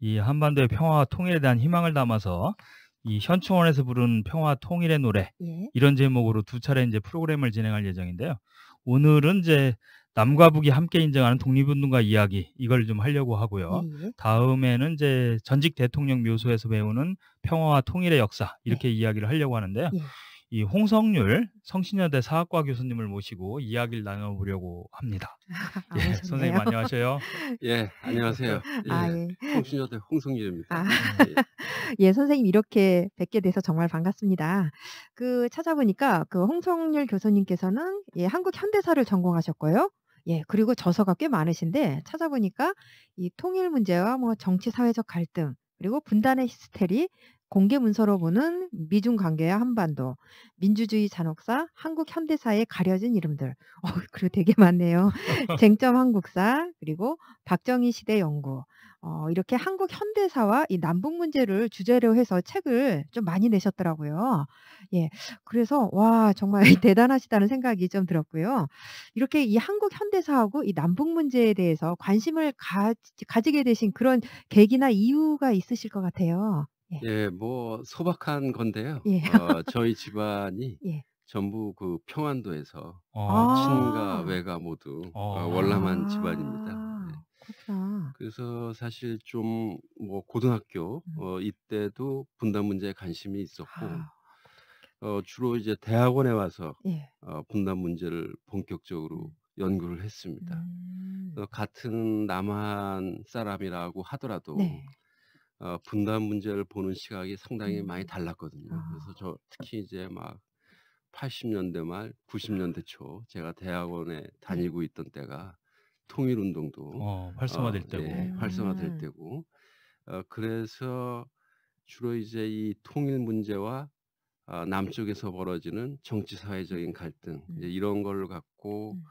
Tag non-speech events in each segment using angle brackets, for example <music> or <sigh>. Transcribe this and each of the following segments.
이 한반도의 평화와 통일에 대한 희망을 담아서 이 현충원에서 부른 평화 통일의 노래 예. 이런 제목으로 두 차례 이제 프로그램을 진행할 예정인데요. 오늘은 이제 남과 북이 함께 인정하는 독립운동가 이야기 이걸 좀 하려고 하고요. 예. 다음에는 이제 전직 대통령 묘소에서 배우는 평화와 통일의 역사 이렇게 예. 이야기를 하려고 하는데요. 예. 이 홍성률 성신여대 사학과 교수님을 모시고 이야기를 나눠보려고 합니다. <laughs> 아, 예, 선생님 안녕하세요. <laughs> 예, 안녕하세요. 아, 예, 아, 예. 성신여대 홍성률입니다. 아, 예. <laughs> 예, 선생님 이렇게 뵙게 돼서 정말 반갑습니다. 그 찾아보니까 그 홍성률 교수님께서는 예, 한국 현대사를 전공하셨고요. 예, 그리고 저서가 꽤 많으신데 찾아보니까 이 통일 문제와 뭐 정치 사회적 갈등 그리고 분단의 히스테리 공개 문서로 보는 미중 관계와 한반도, 민주주의 잔혹사, 한국 현대사에 가려진 이름들. <laughs> 어, 그리고 되게 많네요. <laughs> 쟁점 한국사, 그리고 박정희 시대 연구. 어, 이렇게 한국 현대사와 이 남북 문제를 주제로 해서 책을 좀 많이 내셨더라고요. 예. 그래서, 와, 정말 <laughs> 대단하시다는 생각이 좀 들었고요. 이렇게 이 한국 현대사하고 이 남북 문제에 대해서 관심을 가, 가지게 되신 그런 계기나 이유가 있으실 것 같아요. 예. 예. 뭐 소박한 건데요. 예. 어, <laughs> 저희 집안이 예. 전부 그 평안도에서 어, 아. 친가 외가 모두 어, 월남한 집안입니다. 예. 그래서 사실 좀 뭐 고등학교 음. 어, 이때도 분단 문제에 관심이 있었고 아, 어, 주로 이제 대학원에 와서 예. 어, 분단 문제를 본격적으로 음. 연구를 했습니다. 음. 어, 같은 남한 사람이라고 하더라도 네. 어, 분단 문제를 보는 시각이 상당히 많이 음. 달랐거든요. 그래서 아. 저 특히 이제 막 80년대 말, 90년대 초 제가 대학원에 네. 다니고 있던 때가 통일운동도 어, 활성화될 어, 예, 때고 네, 활성화될 음. 때고 어, 그래서 주로 이제 이 통일 문제와 어, 남쪽에서 벌어지는 정치 사회적인 갈등 음. 이제 이런 걸 갖고 음.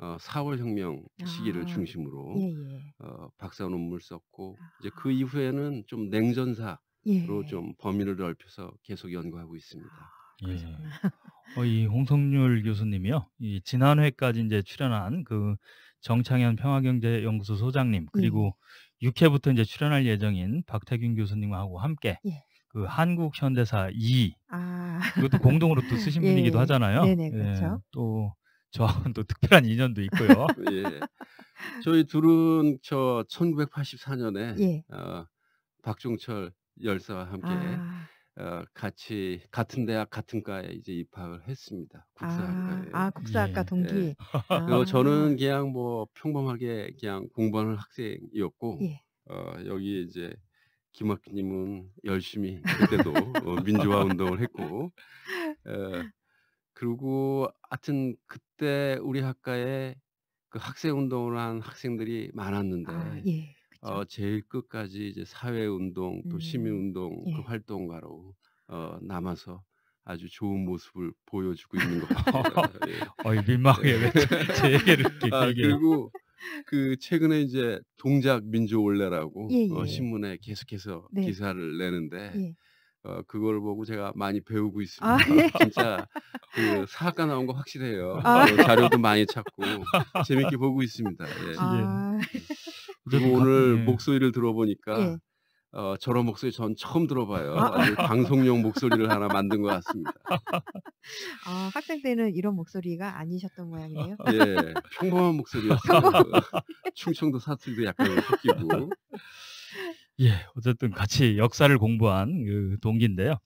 어, 4월 혁명 시기를 아, 중심으로 예, 예. 어, 박사 논문을 썼고 아. 이제 그 아. 이후에는 좀 냉전사로 예. 좀 범위를 넓혀서 계속 연구하고 있습니다. 아, 예. 어, 이 홍성률 교수님이요. 이 지난 회까지 이제 출연한 그 정창현 평화경제연구소 소장님 예. 그리고 예. 6회부터 이제 출연할 예정인 박태균 교수님하고 함께 예. 그 한국 현대사 2 아. 이것도 공동으로 또 <laughs> 쓰신 분이기도 예, 하잖아요. 네네 그렇죠. 또 저와는 또 특별한 인연도 있고요. <laughs> 예. 저희 둘은 저 1984년에 예. 어, 박종철 열사와 함께 아. 어, 같이 같은 대학 같은 과에 이제 입학을 했습니다. 국사학과에. 아, 아 국사학과 예. 동기. 예. 아. 어, 저는 그냥 뭐 평범하게 그냥 공부하는 학생이었고 예. 어, 여기 이제 김학기님은 열심히 그때도 어, 민주화 운동을 했고 어, 그리고 하여튼 그때 우리 학과에 그 학생 운동을 한 학생들이 아 많았는데 아, 예. 어, 제일 끝까지 이제 사회 운동 또 음. 시민 운동 그 예. 그 활동가로 어, 남아서 아주 좋은 모습을 보여주고 있는 것 <laughs> 같아요. 어 민망해 왜제 얘기를 아, 그리고 <laughs> 그 최근에 이제 동작 민주 올레라고 예, 예. 어, 예. 신문에 계속해서 네. 기사를 내는데 예. 어, 그걸 보고 제가 많이 배우고 아, 있습니다. 아, 예. <laughs> 진짜 그 사학과 나온 거 확실해요. 아. 어, 자료도 많이 찾고 <laughs> 재밌게 보고 있습니다. 예. 아. 그리고 예. <laughs> 오늘 예. 목소리를 들어보니까 예. 어, 저런 목소리 전 처음 들어봐요. 아. 방송용 목소리를 하나 만든 것 같습니다. 아, 학생 때는 이런 목소리가 아니셨던 모양이네요. 아, 예, 평범한 목소리였어요. 충청도 사투리도 약간 섞이고. 예, 어쨌든 같이 역사를 공부한 그 동기인데요.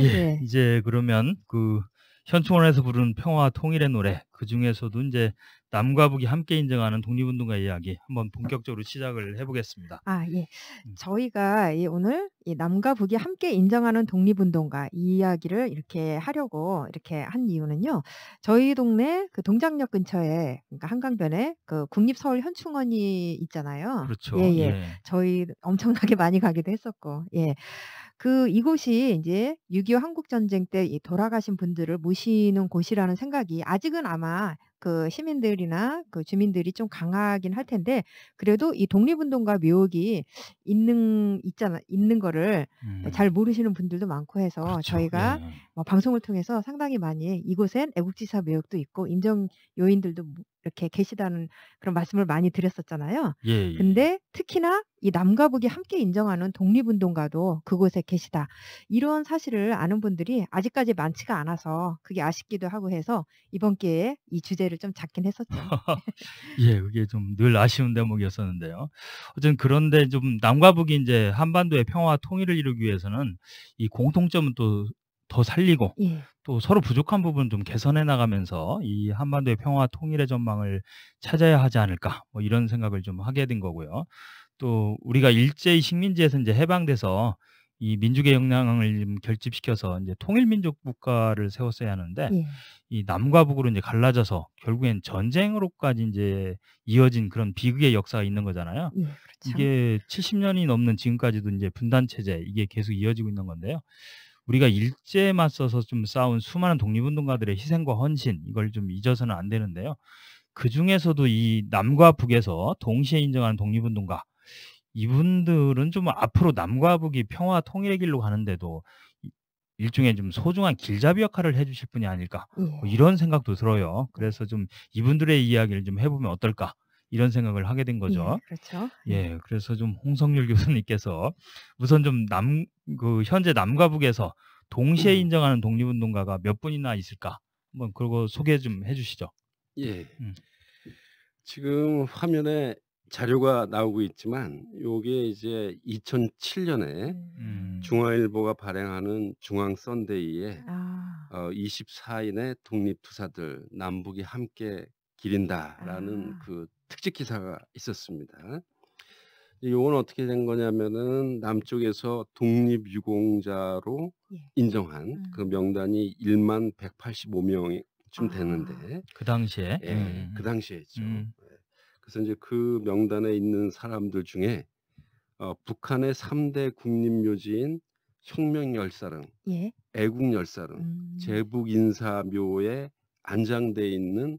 예, <laughs> 네. 이제 그러면 그 현충원에서 부른 평화 통일의 노래 그 중에서도 이제 남과 북이 함께 인정하는 독립운동가 이야기 한번 본격적으로 시작을 해보겠습니다. 아 예, 음. 저희가 오늘 남과 북이 함께 인정하는 독립운동가 이야기를 이렇게 하려고 이렇게 한 이유는요. 저희 동네 그 동작역 근처에 그러니까 한강변에 그 국립서울현충원이 있잖아요. 그렇죠. 예, 예. 예. 저희 엄청나게 많이 가기도 했었고, 예. 그 이곳이 이제 6.25 한국전쟁 때 돌아가신 분들을 모시는 곳이라는 생각이 아직은 아마 그 시민들이나 그 주민들이 좀 강하긴 할 텐데 그래도 이 독립운동가 묘역이 있는 있잖아 있는 거를 음. 잘 모르시는 분들도 많고 해서 그렇죠. 저희가 네. 뭐 방송을 통해서 상당히 많이 이곳엔 애국지사 묘역도 있고 인정 요인들도 이렇게 계시다는 그런 말씀을 많이 드렸었잖아요. 예, 예. 근데 특히나 이 남과 북이 함께 인정하는 독립운동가도 그곳에 계시다. 이런 사실을 아는 분들이 아직까지 많지가 않아서 그게 아쉽기도 하고 해서 이번 기회에 이 주제를 좀 잡긴 했었죠. <laughs> 예, 그게 좀 늘 아쉬운 대목이었었는데요. 어쨌든 그런데 좀 남과 북이 이제 한반도의 평화와 통일을 이루기 위해서는 이 공통점은 또더 살리고 예. 또 서로 부족한 부분 좀 개선해 나가면서 이 한반도의 평화 통일의 전망을 찾아야 하지 않을까 뭐 이런 생각을 좀 하게 된 거고요. 또 우리가 일제의 식민지에서 이제 해방돼서 이 민족의 역량을 결집시켜서 이제 통일민족 국가를 세웠어야 하는데 예. 이 남과 북으로 이제 갈라져서 결국엔 전쟁으로까지 이제 이어진 그런 비극의 역사가 있는 거잖아요. 예, 그렇죠. 이게 70년이 넘는 지금까지도 이제 분단 체제 이게 계속 이어지고 있는 건데요. 우리가 일제에 맞서서 좀 싸운 수많은 독립운동가들의 희생과 헌신 이걸 좀 잊어서는 안 되는데요. 그 중에서도 이 남과 북에서 동시에 인정하는 독립운동가 이분들은 좀 앞으로 남과 북이 평화 통일의 길로 가는데도 일종의 좀 소중한 길잡이 역할을 해주실 분이 아닐까 뭐 예. 이런 생각도 들어요. 그래서 좀 이분들의 이야기를 좀 해보면 어떨까 이런 생각을 하게 된 거죠. 예, 그렇죠. 예, 네. 그래서 좀 홍성률 <laughs> 교수님께서 우선 좀 남 그 현재 남과 북에서 동시에 음. 인정하는 독립운동가가 몇 분이나 있을까? 한번 그거 소개 좀 해주시죠. 예. 음. 지금 화면에 자료가 나오고 있지만 요게 이제 2007년에 음. 중앙일보가 발행하는 중앙 선데이에 아. 어, 24인의 독립투사들 남북이 함께 기린다라는 아. 그 특집 기사가 있었습니다. 이건 어떻게 된 거냐면은 남쪽에서 독립 유공자로 예. 인정한 그 음. 그 명단이 1만 185명쯤 되는데 아. 그 당시에 예, 음. 음 그 음. 당시에죠. 음. 예. 그래서 이제 그 명단에 있는 사람들 중에 어, 북한의 3대 국립묘지인 혁명열사릉, 예. 애국열사릉, 음. 제북인사묘에 안장돼 있는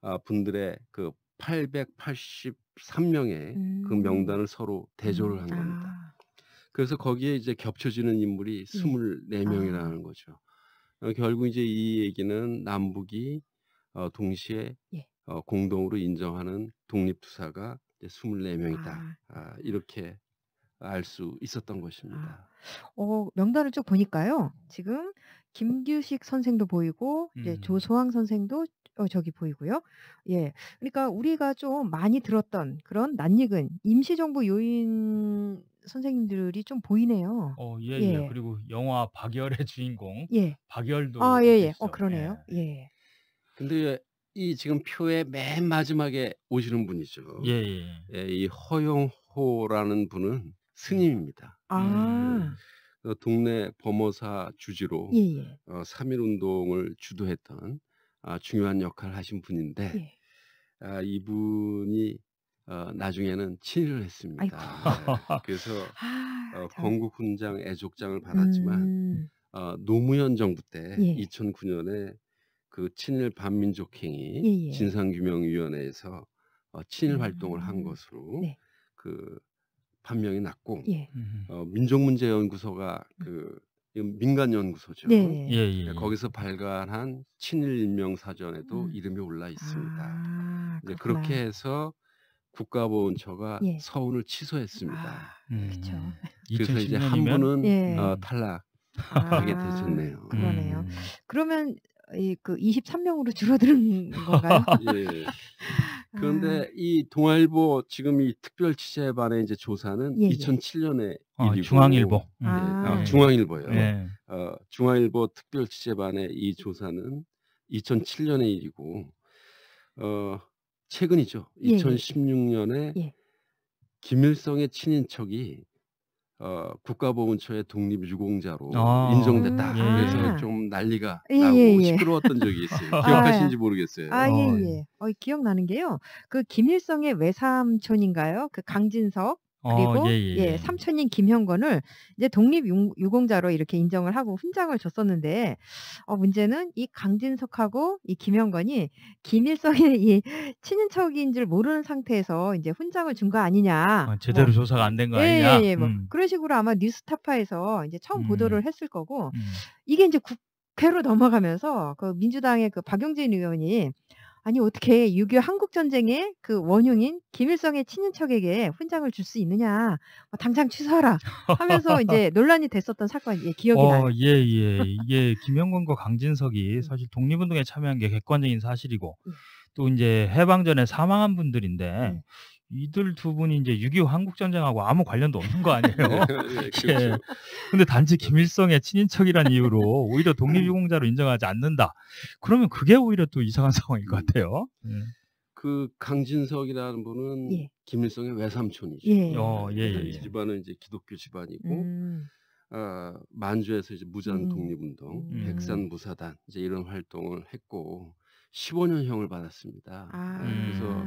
아, 분들의 그 883명의 그 음. 그 명단을 서로 대조를 음, 한 겁니다. 아. 그래서 거기에 이제 겹쳐지는 인물이 24명이라는 예. 아. 거죠. 어, 결국 이제 이 얘기는 남북이 어, 동시에 예. 어, 공동으로 인정하는 독립투사가 이제 24명이다. 아. 아 이렇게 알 수 있었던 아. 것입니다. 어, 명단을 쭉 보니까요. 지금 김규식 선생도 보이고 이제 음. 조소왕 선생도 어, 저기 보이고요. 예. 그러니까 우리가 좀 많이 들었던 그런 낯익은 임시정부 요인 선생님들이 좀 보이네요. 어, 예, 예. 예. 그리고 영화 박열의 주인공. 예. 박열도. 아, 예, 예. 어, 예. 그러네요. 예. 예. 근데 이 지금 표의 맨 마지막에 오시는 분이죠. 예, 예. 예이 예, 허용호라는 분은 예. 스님입니다. 아. 음. 어, 동네 범어사 주지로 예, 예. 어, 3.1 운동을 주도했던 아, 중요한 역할을 하신 분인데 예. 아, 이분이 어, 나중에는 친일을 했습니다. 네. <laughs> 그래서 아, 어, 건국훈장 애족장을 받았지만 음. 어, 노무현 정부 때 예. 2009년에 그 친일 반민족행위 예예. 진상규명위원회에서 어, 친일 아, 활동을 한 것으로 네. 그 판명이 났고 예. 어, 민족문제연구소가 음. 그 민간 연구소죠. 네. 예, 예, 네, 예, 거기서 발간한 친일 인명 사전에도 음. 이름이 올라 있습니다. 아, 이제 그렇게 해서 국가보훈처가 예. 서훈을 아, 취소했습니다. 아, 음. 그렇죠. <laughs> 그래서 이제 한 분은 예. 어, 탈락. 하게 아, 되셨네요. 그러네요. 음. 그러면 이 그 23명으로 줄어드는 건가요? <laughs> 예. 그런데 아. 이 동아일보 지금 이 특별 취재반의 이제 조사는 예, 2007년에 예. 어, 일이고, 중앙일보. 네, 아. 중앙일보예요. 네. 어, 중앙일보 특별 취재반의 이 조사는 2007년의 일이고 어, 최근이죠. 2016년에 예, 예. 김일성의 친인척이 어, 국가보훈처의 독립유공자로 아. 인정됐다. 음. 예. 그래서 아. 좀 난리가 예, 예, 나고 예, 시끄러웠던 적이 <laughs> 있어요. 아, 기억하시지 모르겠어요. 아, 예, 예. 어, 기억나는 게요. 그 김일성의 외삼촌인가요? 그 강진석 어, 그리고 어, 예, 예. 예, 삼촌인 김형건을 이제 독립 유공자로 이렇게 인정을 하고 훈장을 줬었는데 어 문제는 이 강진석하고 이 김형건이 김일성의 <laughs> 이 친인척인 줄 모르는 상태에서 이제 훈장을 준 거 아니냐. 어, 제대로 뭐, 조사가 안 된거 예, 아니냐. 예, 예, 뭐 음. 그런 식으로 아마 뉴스타파에서 이제 처음 음, 보도를 했을 거고 음. 이게 이제 국회로 넘어가면서 그 민주당의 그 박용진 의원이 아니 어떻게 6.25 한국 전쟁의 그 원흉인 김일성의 친인척에게 훈장을 줄 수 있느냐 뭐 당장 취소하라 하면서 <laughs> 이제 논란이 됐었던 사건 예, 기억이 어, 나요. 예예 예. 예. 이 김영건과 강진석이 음. 사실 독립운동에 참여한 게 객관적인 사실이고 예. 또 이제 해방 전에 사망한 분들인데 네. 이들 두 분이 이제 6.25 한국전쟁하고 아무 관련도 없는 거 아니에요. <laughs> 예, 그렇죠. 예. 근데 단지 김일성의 친인척이란 이유로 오히려 독립유공자로 음. 인정하지 않는다. 그러면 그게 오히려 또 이상한 상황인 것 음. 같아요. 음. 그 강진석이라는 분은 예. 김일성의 외삼촌이죠. 예. 어, 예, 그 예, 예. 집안은 이제 기독교 집안이고 음. 어, 만주에서 이제 무장 음. 독립운동, 음. 백산 무사단 이제 이런 활동을 했고 15년형을 받았습니다. 아. 그래서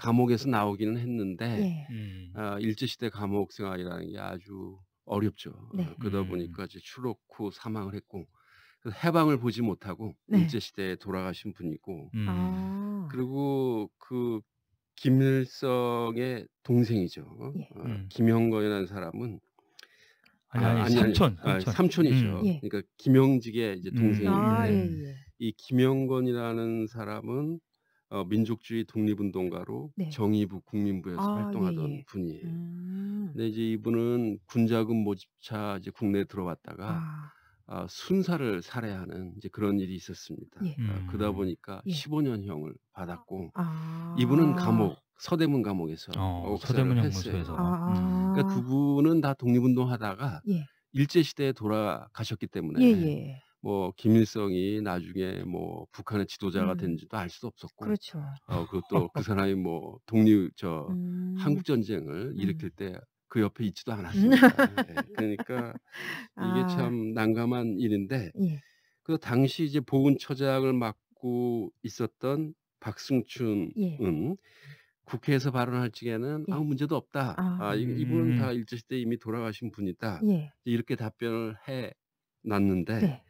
감옥에서 나오기는 했는데 예. 음. 어, 일제시대 감옥 생활이라는 게 아주 어렵죠. 네. 어, 그러다 음. 보니까 이제 추록 후 사망을 했고 해방을 보지 못하고 네. 일제 시대에 돌아가신 분이고 음. 아. 그리고 그 김일성의 동생이죠. 어, 예. 어, 음. 김영건이라는 사람은 아니, 아니, 아, 아니 삼촌, 아니, 삼촌. 이죠 음. 예. 그러니까 김영직의 이제 동생인데 아, 예, 예, 이 김영건이라는 사람은 어, 민족주의 독립운동가로 네. 정의부 국민부에서 아, 예, 활동하던 예, 예. 분이에요. 음. 근데 이제 이분은 군자금 모집차 이제 국내에 들어왔다가 아. 어, 순사를 살해하는 이제 그런 일이 있었습니다. 예. 그러니까 음. 어, 그러다 보니까 15년형을 예. 받았고 아. 이분은 감옥 서대문 감옥에서 어, 서대문 형무소에서 음. 그러니까 두 분은 다 독립운동하다가 예. 일제 시대에 돌아가셨기 때문에. 뭐 김일성이 나중에 뭐 북한의 지도자가 음. 는지도알수도 없었고 그렇죠. 어 그것도 그 <laughs> 사람이 뭐 독립 저 음. 한국 전쟁을 일으킬 음. 때그 옆에 있지도 않았습니다. 네. <laughs> 그러니까 이게 아. 참 난감한 일인데 예. 그 당시 이제 보훈처장을 맡고 있었던 박승춘은 예. 국회에서 발언할 적에는 예. 아무 문제도 없다. 아, 아 이, 분은다 일제시대 이미 돌아가신 분이다. 예. 이렇게 답변을 해 놨는데 네.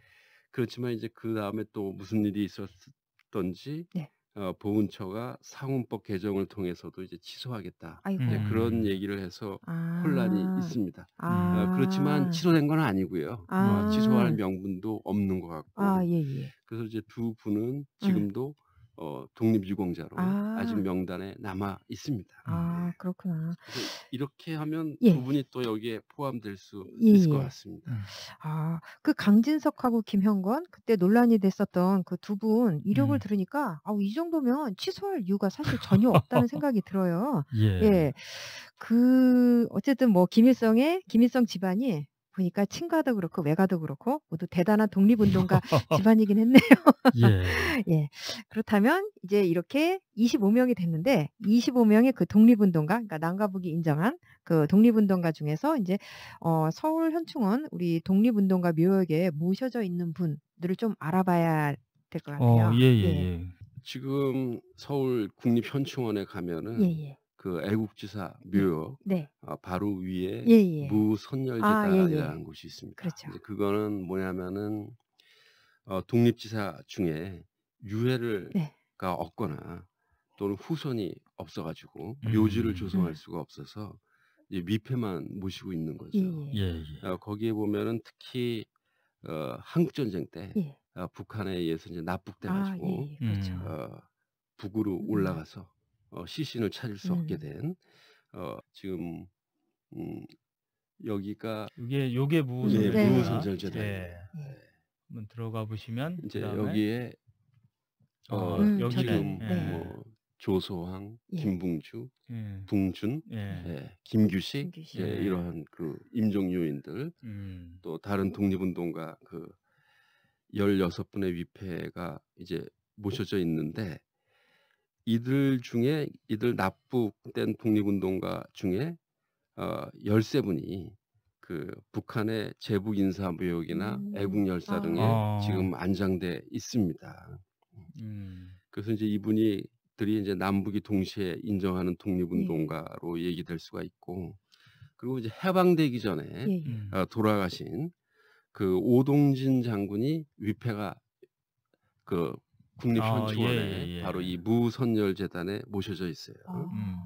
그렇지만 이제 그 다음에 또 무슨 일이 있었던지 네. 어, 보훈처가 상훈법 개정을 통해서도 이제 취소하겠다 네, 그런 얘기를 해서 아~ 혼란이 있습니다. 아~ 어, 그렇지만 아. 취소된 건 아니고요. 아~ 어, 취소할 명분도 없는 것 같고 아, 예, 예. 그래서 이제 두 분은 지금도 음. 어, 독립유공자로 아. 직 명단에 남아 있습니다. 아 그렇구나. 이렇게 하면 예. 두 분이 또 여기에 포함될 수 예, 있을 것 예. 같습니다. 음. 아그 강진석하고 김형건 그때 논란이 됐었던 그 두 분 이력을 음. 들으니까 아이 정도면 취소할 이유가 사실 전혀 없다는 <laughs> 생각이 들어요. 예. 예. 그 어쨌든 뭐 김일성의 김일성 집안이 보니까 친가도 그렇고 외가도 그렇고 모두 대단한 독립운동가 <laughs> 집안이긴 했네요. <laughs> 예. 예. 그렇다면 이제 이렇게 25명이 됐는데 25명의 그 독립운동가, 그러니까 난가북이 인정한 그 독립운동가 중에서 이제 어, 서울 현충원 우리 독립운동가 묘역에 모셔져 있는 분들을 좀 알아봐야 될것 어, 같아요. 어, 예, 예, 예. 지금 서울 국립현충원에 가면은 예, 예. 그 애국지사 묘역 네. 네. 어, 바로 위에 예, 예. 무선열제다라는 아, 예, 예. 곳이 있습니다. 그렇죠. 그거는 뭐냐면은 어, 독립지사 중에 유해를가 네. 없거나 또는 후손이 없어가지고 음. 묘지를 조성할 음. 수가 없어서 이제 위패만 모시고 있는 예, 거죠. 예. 어, 거기에 보면은 특히 어, 한국 전쟁 때 어, 북한에 의해서 이제 납북돼가지고 아, 그렇죠. 어, 북으로 음. 올라가서 어, 시신을 찾을 수 없게 음. 된 어, 지금 음, 여기가 이게 요게 무우선절제 무우선제다 네. 예. 네. 한번 들어가 보시면 이제 그 여기에 아, 어, 음, 여기 지금 네. 뭐 조소왕, 김붕주, 예. 붕준, 예. 예. 예. 김규식, 김규식. 이러한 그 임종 요인들 음. 또 다른 독립운동가 그 열여섯 분의 위패가 이제 모셔져 있는데 이들 중에 이들 납북된 독립운동가 중에 어, 13분이 그 북한의 제북 인사 무역이나 음. 애국 열사 아. 등에 지금 아. 안장돼 있습니다. 음. 그래서 이제 이분이 들이 이제 남북이 동시에 인정하는 예. 독립운동가로 예. 얘기될 수가 있고 그리고 이제 해방되기 전에 예. 예. 음. 어, 돌아가신 그 오동진 장군이 위패가 그 국립현충원에 아, 예, 예, 예. 바로 이 무선열 재단에 모셔져 있어요. 아. 음.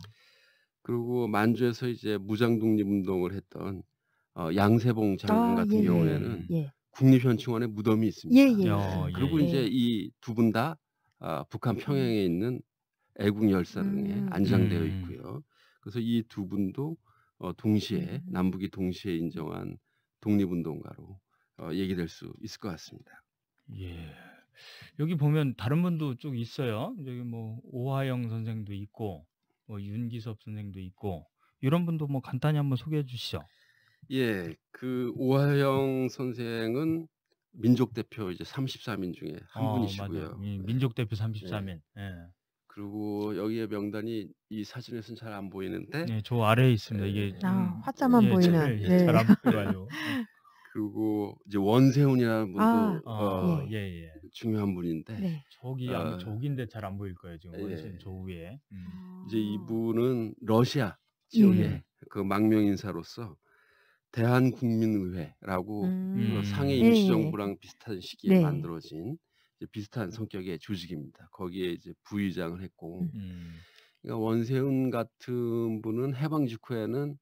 그리고 만주에서 이제 무장독립 운동을 했던 어, 양세봉 장군 아, 같은 예, 예 경우에는 예. 국립현충원에 무덤이 있습니다. 그리고 이제 이 두 분다 어, 아, 북한 평양에 있는 애국 열사릉에 음. 안장되어 음. 있고요. 그래서 이 두 분도 어, 동시에 음. 남북이 동시에 인정한 독립운동가로 어, 얘기될 수 있을 것 같습니다. 예. 여기 보면 다른 분도 쭉 있어요. 여기 뭐 오하영 선생도 있고 뭐 윤기섭 선생도 있고 이런 분도 뭐 간단히 한번 소개해 주시죠. 예, 그 오하영 선생은 민족 대표 이제 3 4인 중에 한 어, 분이시고요. 예, 민족 대표 3 4인 예. 예. 그리고 여기에 명단이 이 사진에서는 잘 안 보이는데. 네, 저 아래에 있습니다. 예. 이게 아, 음, 화자만 예, 보이는. 잘, 예, 네. 잘안 보여요. <laughs> 그리고 이제 원세훈이라는 분도 아, 어, 예. 예, 예. 중요한 분인데 네. 저기 아, 저기인데 잘 안 보일 거예요 지금 예. 저 위에 음. 이제 아. 이분은 러시아 지역의 예. 그 망명 인사로서 대한국민의회라고 음. 그 상해 예, 임시정부랑 예. 비슷한 시기에 네. 만들어진 이제 비슷한 음. 성격의 조직입니다. 거기에 이제 부의장을 했고, 음. 음. 그러니까 원세훈 같은 분은 해방 직후에는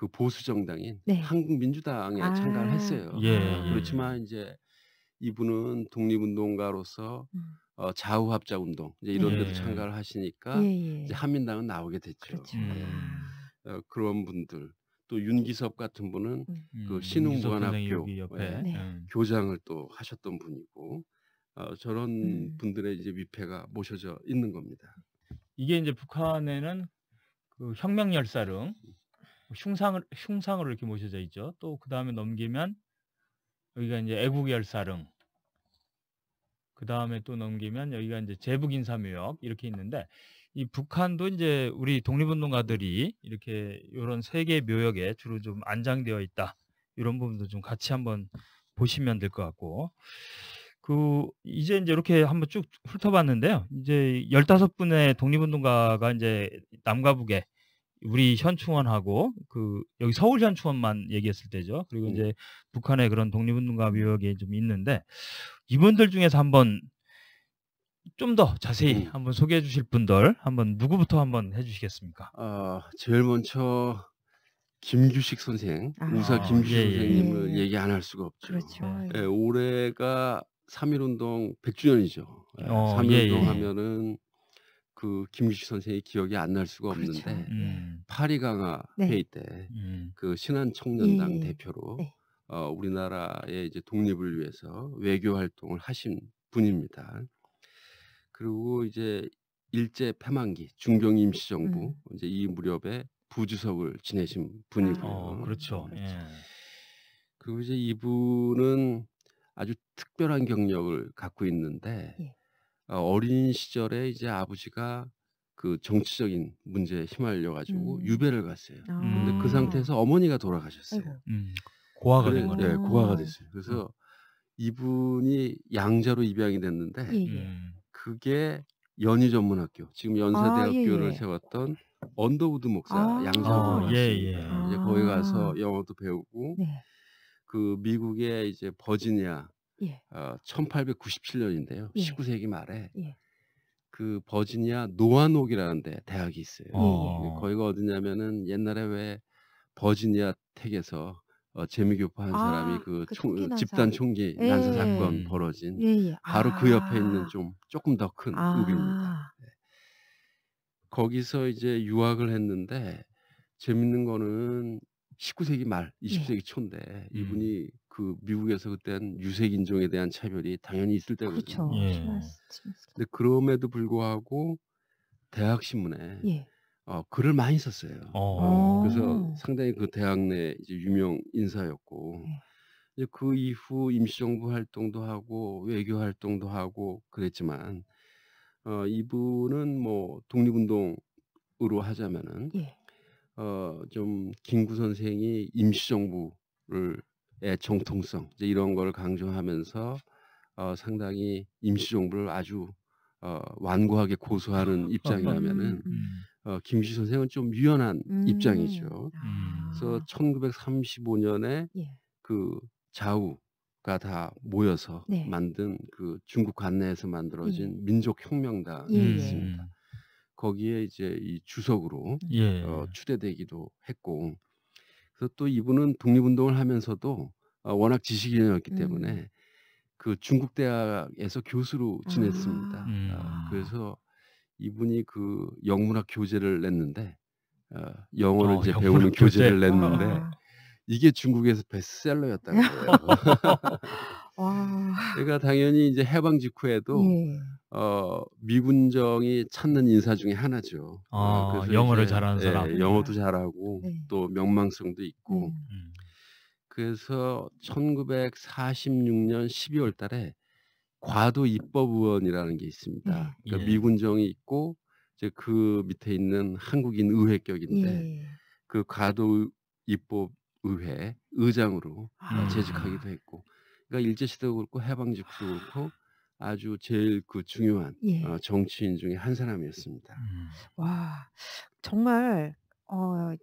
그 보수 정당인 네. 한국민주당에 아. 참가를 했어요. 예, 아. 예, 예. 그렇지만 이제 이분은 독립운동가로서 음. 어, 좌우합자 운동 이제 이런 데도 예. 참가를 하시니까 예, 이제 한민당은 나오게 됐죠. 그렇죠. 음. 아. 어, 그런 분들 또 윤기섭 같은 분은 음. 음 그 신흥무한학교 네. 네. 교장을 또 하셨던 분이고 어, 저런 음. 분들의 이제 위패가 모셔져 있는 겁니다. 이게 이제 북한에는 그 혁명 열사릉 음. 뭐 흉상을 흉상으로 이렇게 모셔져 있죠. 또 그 다음에 넘기면 여기가 이제 애국열사릉. 그 다음에 또 넘기면 여기가 이제 제북인사묘역 이렇게 있는데 이 북한도 이제 우리 독립운동가들이 이렇게 이런 세 개 묘역에 주로 좀 안장되어 있다. 이런 부분도 좀 같이 한번 보시면 될 것 같고 그 이제 이제 이렇게 한번 쭉 훑어봤는데요. 이제 열다섯 분의 독립운동가가 이제 남과 북에 우리 현충원하고 그 여기 서울 현충원만 얘기했을 때죠. 그리고 음. 이제 북한의 그런 독립운동가 묘역이 좀 있는데 이분들 중에서 한번 좀 더 자세히 음. 한번 소개해 주실 분들 한번 누구부터 한번 해 주시겠습니까? 아, 제일 먼저 김규식 선생, 아. 우사 김규식 아, 예, 선생님을 예. 얘기 안 할 수가 없죠. 그렇죠. 네. 예, 올해가 3.1운동 100주년이죠. 예, 어, 3.1운동 하면은 그 김규식 선생이 기억이 안 날 수가 그렇죠. 없는데 음. 예. 파리 강화 네. 회의 때그 음. 그 신한 예, 예, 청년당 예. 대표로 네. 어, 우리나라의 이제 독립을 위해서 외교 활동을 하신 분입니다. 그리고 이제 일제 패망기 중경 임시정부 음. 이제 이 무렵에 부주석을 지내신 아, 분이고 어, 그렇죠. 그렇죠. 예. 그렇죠. 그리고 이제 이분은 아주 특별한 경력을 갖고 있는데 예. 어, 어린 시절에 이제 아버지가 그 정치적인 문제에 휘말려 가지고 음. 유배를 갔어요. 아. 근데 그 아. 상태에서 어머니가 돌아가셨어요. 음. 고아가 된거예 네, 고아가 아. 됐어요. 어. 그래서 음. 이분이 양자로 입양이 됐는데 예, 예. 음. 그게 연희 전문학교 지금 연세대학교를 아, 예, 예. 세웠던 언더우드 목사 아. 양자로 아, 어, 예, 예. 이제 거기 가서 아. 영어도 배우고 네. 그 미국의 이제 버지니아 예. 어, 1897년인데요. 예. 19세기 말에 예. 그 버지니아 노아녹이라는 데 대학이 있어요. 예, 예. 어. 그 거기가 어디냐면은 옛날에 왜 버지니아 택에서 어, 재미교포 한 사람이 아, 그, 그 총, 집단 총기 예, 난사 사건 벌어진 예 바로 아. 그 옆에 아. 있는 좀 조금 더큰 아. 읍입니다. 거기서 이제 유학을 했는데 재밌는 거는 19세기 말, 20세기 예. 초인데 음. 이분이 음. 그 미국에서 그때는 유색 인종에 대한 차별이 당연히 있을 때거든요. 그렇죠. 예. 근데 그럼에도 불구하고 대학 신문에 예. 어, 글을 많이 썼어요. 어. 그래서 어. 상당히 그 대학 내 이제 유명 인사였고 예. 이제 그 이후 임시정부 활동도 하고 외교 활동도 하고 그랬지만 어, 이분은 뭐 독립운동으로 하자면은 예. 어, 좀 김구 선생이 임시정부를 예, 정통성 이제 이런 걸 강조하면서 어, 상당히 임시정부를 아주 어, 완고하게 고소하는 <laughs> 입장이라면은 음, 음. 어, 김씨 선생은 좀 유연한 음. 입장이죠. 아. 그래서 1935년에 예. 그 좌우가 다 모여서 네. 만든 그 중국 관내에서 만들어진 예. 민족혁명당이 예. 예. 있습니다. 거기에 이제 이 주석으로 예. 어, 추대되기도 했고 그래서 또 이분은 독립운동을 하면서도 어, 워낙 지식인이었기 음. 때문에 그 중국 대학에서 교수로 지냈습니다. 아. 어, 음. 그래서 이분이 그 영문학 교재를 냈는데 어, 영어를 어, 이제 배우는 교재. 교재를 냈는데 아. 이게 중국에서 베스트셀러였다는 거예요. <laughs> <laughs> 와. 제가 당연히 이제 해방 직후에도 예. 어, 미군정이 찾는 인사 중에 하나죠. 어 아, 영어를 이제, 잘하는 예, 사람. 예, 영어도 잘하고 네. 네. 또 명망성도 있고. 음. 그래서 1946년 12월 달에 과도 입법의원이라는 게 있습니다. 네. 그러니까 예. 그러니까 미군정이 있고 이제 그 밑에 있는 한국인 의회격인데 예. 그 과도 입법 의회 의장으로 아. 재직하기도 했고 그러니까 일제시대도 그렇고 해방직도 아. 그렇고 아주 제일 그 중요한 예. 어, 정치인 중에 한 사람이었습니다. 음. 와 정말 어,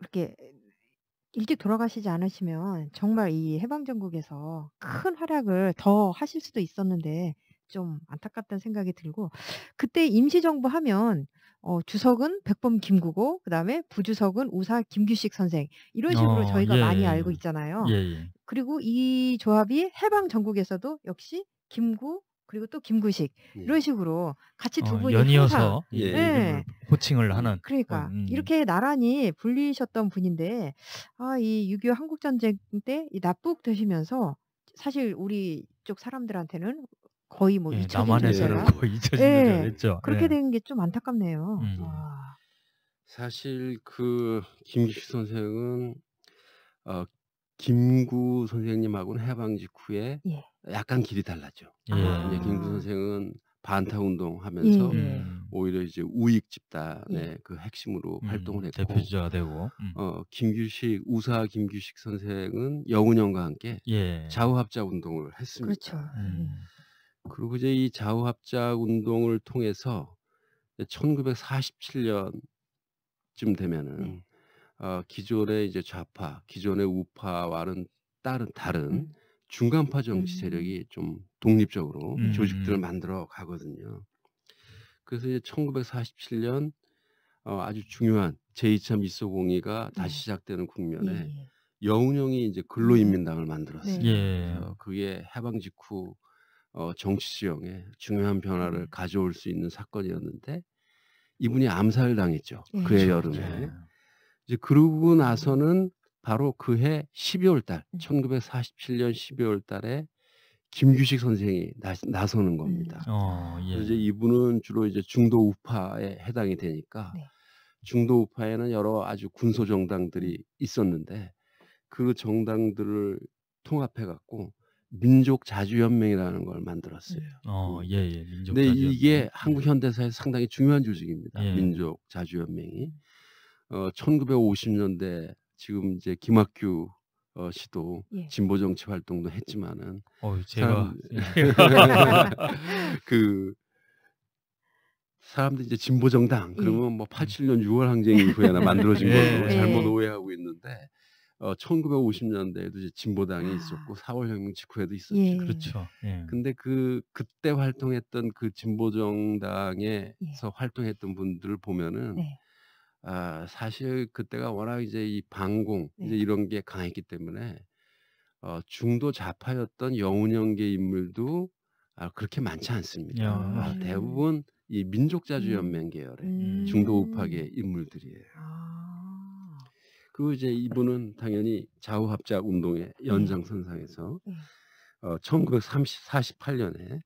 이렇게 일찍 돌아가시지 않으시면 정말 이 해방전국에서 큰 활약을 더 하실 수도 있었는데 좀 안타깝다는 생각이 들고 그때 임시정부 하면 어, 주석은 백범 김구고 그다음에 부주석은 우사 김규식 선생 이런 어, 식으로 어, 저희가 예, 많이 알고 있잖아요. 예, 예. 그리고 이 조합이 해방 전국에서도 역시 김구 그리고 또 김구식 예. 이런 식으로 같이 두 어, 분이 연이어서 예. 네. 호칭을 예. 하는 그러니까 음. 이렇게 나란히 불리셨던 분인데 아, 이6.25 한국 전쟁 때 이 납북되시면서 사실 우리 쪽 사람들한테는 거의 뭐 예, 잊혀진 죄를 거의 잊혀진 예, 죠 그렇게 예. 된게 좀 안타깝네요. 음. 사실 그 김기식 선생은 어, 김구 선생님하고는 해방 직후에 예. 약간 길이 달라죠. 예. 아. 이제 김구 선생은 반타 운동하면서 예. 음. 오히려 이제 우익 집단의 예. 그 핵심으로 음, 활동을 했고 대표자가 되고 음. 어 김규식 우사 김규식 선생은 영은영과 함께 예. 좌우합자 운동을 했습니다. 그렇죠. 음. 예. 그리고 이제 이좌우합자 운동을 통해서 1947년쯤 되면은 네. 어, 기존의 이제 좌파, 기존의 우파와는 다른 다른 음. 중간파 정치 음. 세력이 좀 독립적으로 음. 조직들을 만들어 가거든요. 그래서 이제 1947년 어, 아주 중요한 제2차 미소 공의가 다시 네. 시작되는 국면에 예. 예. 여운형이 이제 네. 근로인민당을 만들었어요. 네. 예. 그게 해방 직후 어, 정치 지형에 중요한 변화를 음. 가져올 수 있는 사건이었는데 이분이 암살당했죠. 예. 그해 여름에. 이제 그러고 나서는 바로 그해 12월 달, 1947년 음. 12월 달에 김규식 선생이 나, 서는 겁니다. 음. 어, 예. 이제 이분은 주로 이제 중도 우파에 해당이 되니까 네. 중도 우파에는 여러 아주 군소 정당들이 있었는데 그 정당들을 통합해 갖고 민족 자주 연맹이라는 걸 만들었어요. 음. 어, 예, 예. 민족 근데 이게 한국 현대사에서 상당히 중요한 조직입니다. 예. 민족 자주 연맹이. 어, 1950년대 지금 이제 김학규 어, 씨도 예. 진보 정치 활동도 했지만은 어, 제가 사람, <laughs> 예. <laughs> 그 사람들이 이제 진보 정당 예. 그러면 뭐 87년 음. 6월 항쟁 이후에나 <laughs> 만들어진 예. 걸로 잘못 예. 오해하고 있는데 어, 1950년대에도 이제 진보당이 아. 있었고 4월 혁명 직후에도 있었죠. 예. 그렇죠. 예. 근데 그 그때 활동했던 그 진보 정당에서 활동했던 분들을 보면은 네. 아, 사실 그때가 워낙 이제 이방공 이제 네. 이런 게 강했기 때문에 어, 중도 좌파였던 영운형계 인물도 아, 그렇게 많지 않습니다. 아, 음. 대부분 이 민족자주연맹 계열의 음. 중도 우파계 음. 인물들이에요. 아. 그 이제 이분은 당연히 좌우합작 운동의 네. 연장선상에서 네. 네. 어, 1948년에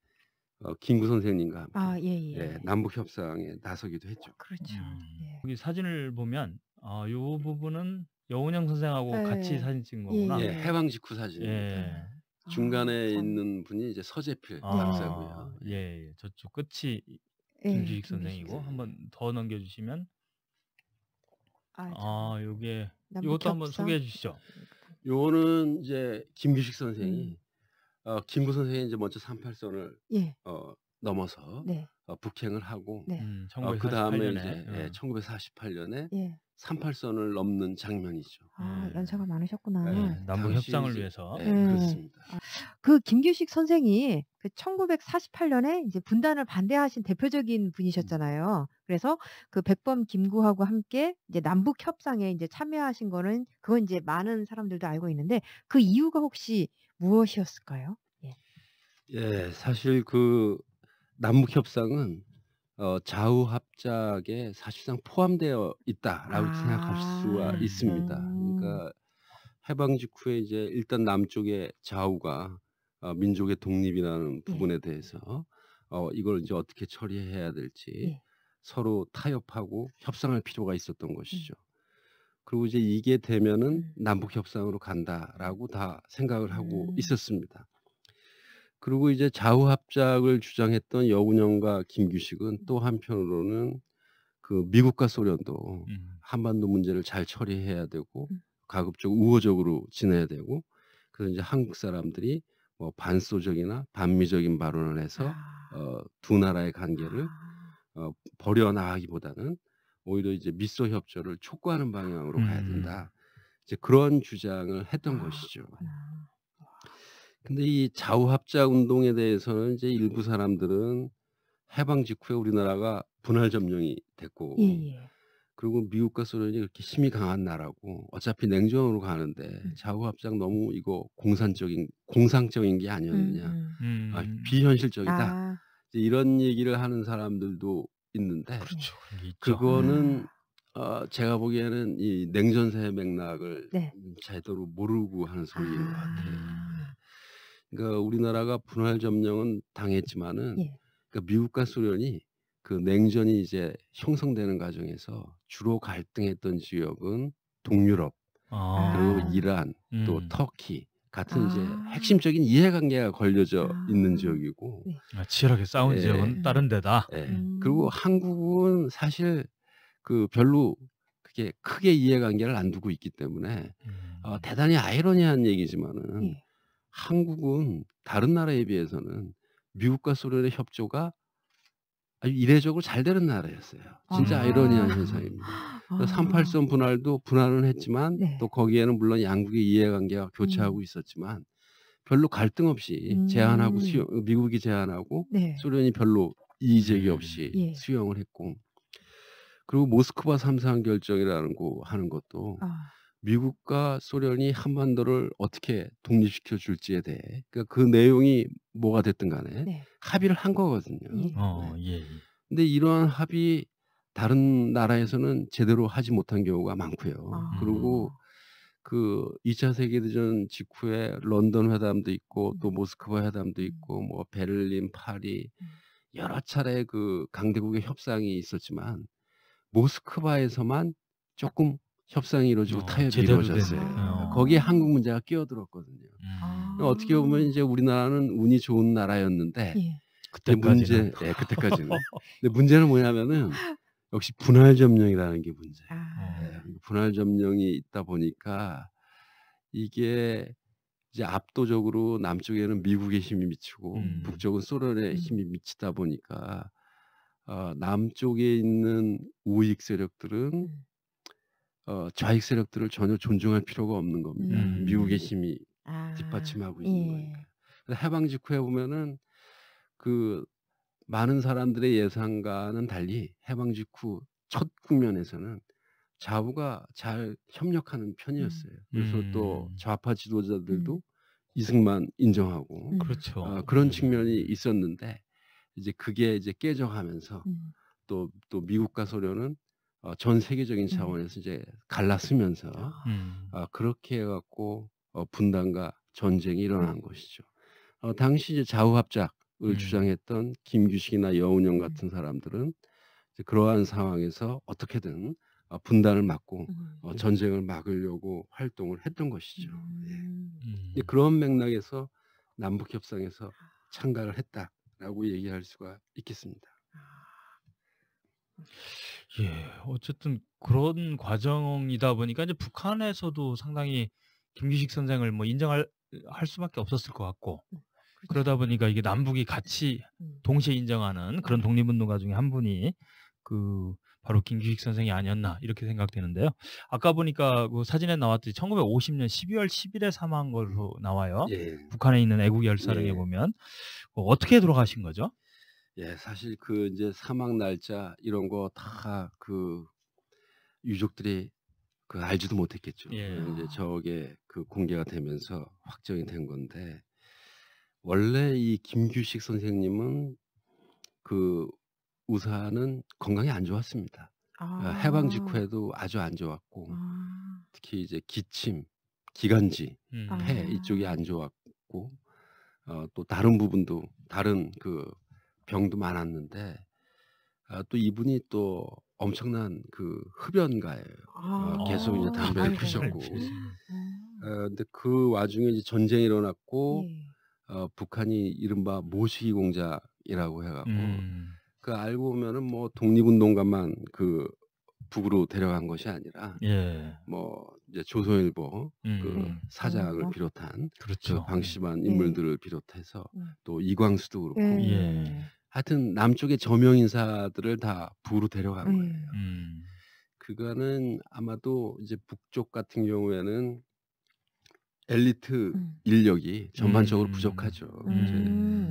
어, 김구 선생님과 함께 아, 예, 예, 예. 예, 남북 협상에 나서기도 했죠. 그렇죠. 음. 여기 예. 사진을 보면 어, 요 부분은 여운형 선생하고 네. 같이 예. 사진 찍은 거구나. 예, 해방 직후 사진입니다. 아, 중간에 아, 있는 분이 이제 서재필 아, 박사고요. 아, 예, 저쪽 끝이 김주익 선생이고 한번 더 넘겨주시면 아, 아 요게 이것도 한번 소개해 주시죠. 요거는 이제 김규식 선생이 음. 어, 김구 선생이 이제 먼저 38선을 예. 어, 넘어서 네. 어, 북행을 하고 네. 음, 어, 그 다음에 이제 예, 어. 예, 1948년에 예. 38선을 넘는 장면이죠. 아, 음. 연차가 많으셨구나. 예, 음, 남북 협상을 위해서. 예, 예. 그렇습니다. 아, 그 김규식 선생이 그 1948년에 이제 분단을 반대하신 대표적인 분이셨잖아요. 그래서 그 백범 김구하고 함께 이제 남북 협상에 이제 참여하신 거는 그건 이제 많은 사람들도 알고 있는데 그 이유가 혹시 무엇이었을까요? 예. 예, 사실 그 남북 협상은 어, 좌우 합작에 사실상 포함되어 있다라고 아, 생각할 수가 있습니다. 음. 그러니까 해방 직후에 이제 일단 남쪽의 좌우가 어, 민족의 독립이라는 예. 부분에 대해서 어, 이걸 이제 어떻게 처리해야 될지 예. 서로 타협하고 협상할 필요가 있었던 음. 것이죠. 음. 그리고 이제 이게 되면은 음. 남북 협상으로 간다라고 다 생각을 하고 음. 있었습니다. 그리고 이제 좌우 합작을 주장했던 여운형과 김규식은 또 음. 한편으로는 그 미국과 소련도 음. 한반도 문제를 잘 처리해야 되고 가급적 우호적으로 지내야 되고 그래서 이제 한국 사람들이 뭐 반소적이나 반미적인 발언을 해서 아. 어, 두 나라의 관계를 아. 어, 버려 나가기보다는 오히려 이제 미소 협조를 촉구하는 방향으로 음. 가야 된다. 이제 그런 주장을 했던 아, 것이죠. 근데 이자우합작 운동에 대해서는 이제 일부 사람들은 해방 직후에 우리나라가 분할 점령이 됐고 예, 예. 그리고 미국과 소련이 그렇게 힘이 강한 나라고 어차피 냉전으로 가는데 음. 좌우합작 너무 이거 공산적인 공상적인 게 음, 아니었느냐 아, 음. 아, 비현실적이다 아. 이런 얘기를 하는 사람들도 있는데 네. 그렇죠. 그거는 음. 어, 제가 보기에는 이냉전사의 맥락을 네. 제대로 모르고 하는 소리인 것 아. 같아요. 그러니까 우리나라가 분할 점령은 당했지만은 예. 그러니까 미국과 소련이 그 냉전이 이제 형성되는 과정에서 주로 갈등했던 지역은 동유럽 아. 그리고 이란 음. 또 터키 같은 아. 이제 핵심적인 이해관계가 걸려져 아. 있는 지역이고 네. 아, 치열하게 싸운 네. 지역은 다른 데다. 네. 음. 그리고 음. 한국은 사실 그 별로 그게 크게 이해관계를 안 두고 있기 때문에 음. 어, 대단히 아이러니한 얘기지만은 예. 한국은 다른 나라에 비해서는 미국과 소련의 협조가 이례적으로 잘 되는 나라였어요. 진짜 아. 이러니한 현상입니다. 아. 38선 분할도 분할은 했지만 네. 또 거기에는 물론 양국의 이해관계가 교차하고 음. 있었지만 별로 갈등 없이 음. 제안하고 수용, 미국이 제안하고 네. 소련이 별로 이의제기 음. 없이 예. 수용을 했고 그리고 모스크바 삼상 결정이라는 거 하는 것도 아. 미국과 소련이 한반도를 어떻게 독립시켜 줄지에 대해 그러니까 그 내용이 뭐가 됐든 간에 네. 합의를 한 거거든요. 예. 네. 어, 예, 예. 근데 이러한 합의 다른 나라에서는 제대로 하지 못한 경우가 많고요. 아. 그리고 그 2차 세계대전 직후에 런던 회담도 있고 음. 또 모스크바 회담도 음. 있고 뭐 베를린, 파리 음. 여러 차례 그 강대국의 협상이 있었지만 모스크바에서만 조금 협상이 이루어지고 어, 타협이 이루어졌어요. 어. 거기에 한국 문제가 끼어들었거든요. 음. 아. 어떻게 보면 이제 우리나라는 운이 좋은 나라였는데 예. 그때까지는 문제, 예, 그때까지는. 근데 문제는 뭐냐면은 역시 분할 점령이라는 게 문제. 아. 예, 그러니까 분할 점령이 있다 보니까 이게 이제 압도적으로 남쪽에는 미국의 힘이 미치고 음. 북쪽은 소련의 음. 힘이 미치다 보니까 어, 남쪽에 있는 우익 세력들은 음. 어, 좌익 세력들을 전혀 존중할 필요가 없는 겁니다. 음. 미국의 힘이 아, 뒷받침하고 있는 예. 거니까. 해방 직후에 보면은 그 많은 사람들의 예상과는 달리 해방 직후 첫 국면에서는 좌우가 잘 협력하는 음. 편이었어요. 그래서 음. 또 좌파 지도자들도 음. 이승만 인정하고 그렇죠. 아, 음. 그렇죠. 어, 그런 측면이 있었는데 이제 그게 이제 깨져가면서 또또 음. 또 미국과 소련은 어, 전 세계적인 음. 차원에서 이제 갈라쓰면서 음. 어, 그렇게 해갖고 어, 분단과 전쟁이 음. 일어난 것이죠. 어, 당시 이제 좌우합작을 음. 주장했던 김규식이나 여운형 음. 같은 사람들은 이제 그러한 상황에서 어떻게든 어, 분단을 막고 어, 전쟁을 막으려고 활동을 했던 것이죠. 예. 음. 예. 그런 맥락에서 남북 협상에서 아. 참가를 했다라고 얘기할 수가 있겠습니다. 아. 예. 어쨌든 그런 과정이다 보니까 이제 북한에서도 상당히 김기식 선생을 뭐 인정할 할 수밖에 없었을 것 같고 네, 그렇죠. 그러다 보니까 이게 남북이 같이 음. 동시에 인정하는 그런 독립운동가 중에 한 분이 그 바로 김규식 선생이 아니었나 이렇게 생각되는데요. 아까 보니까 그 사진에 나왔듯이 1950년 12월 10일에 사망한 걸로 나와요. 예. 북한에 있는 애국 열사령에 예. 보면 어, 어떻게 돌아가신 거죠? 예, 사실 그 이제 사망 날짜 이런 거 다 그 유족들이 그 알지도 못했겠죠. 예. 이제 아. 저게 그 공개가 되면서 확정이 된 건데 원래 이 김규식 선생님은 그우산은 건강이 안 좋았습니다. 그러니까 아. 해방 직후에도 아주 안 좋았고 아. 특히 이제 기침, 기관지, 음. 폐 이쪽이 아. 안 좋았고 어, 또 다른 부분도 다른 그 병도 많았는데 아, 또 이분이 또 엄청난 그 흡연가예요. 어, 아~ 어, 계속 이제 아, 담배를 아, 피셨고. 아~ 어, 근데 그 와중에 이제 전쟁이 일어났고 예. 어, 북한이 이른바 모시기 공작이라고 해갖고 음. 그 알고 보면은 뭐 독립운동가만 그 북으로 데려간 것이 아니라 예. 뭐 이제 조선일보 음. 그 사장을 음. 어. 비롯한 그 그렇죠. 그 방심한 네. 인물들을 예. 비롯해서 음. 또 이광수도 그렇고 예. 뭐 예. 하여튼 남쪽의 저명 인사들을 다 부로 데려간 거예요. 음. 음. 그거는 아마도 이제 북쪽 같은 경우에는 엘리트 음. 인력이 전반적으로 부족하죠. 음. 음.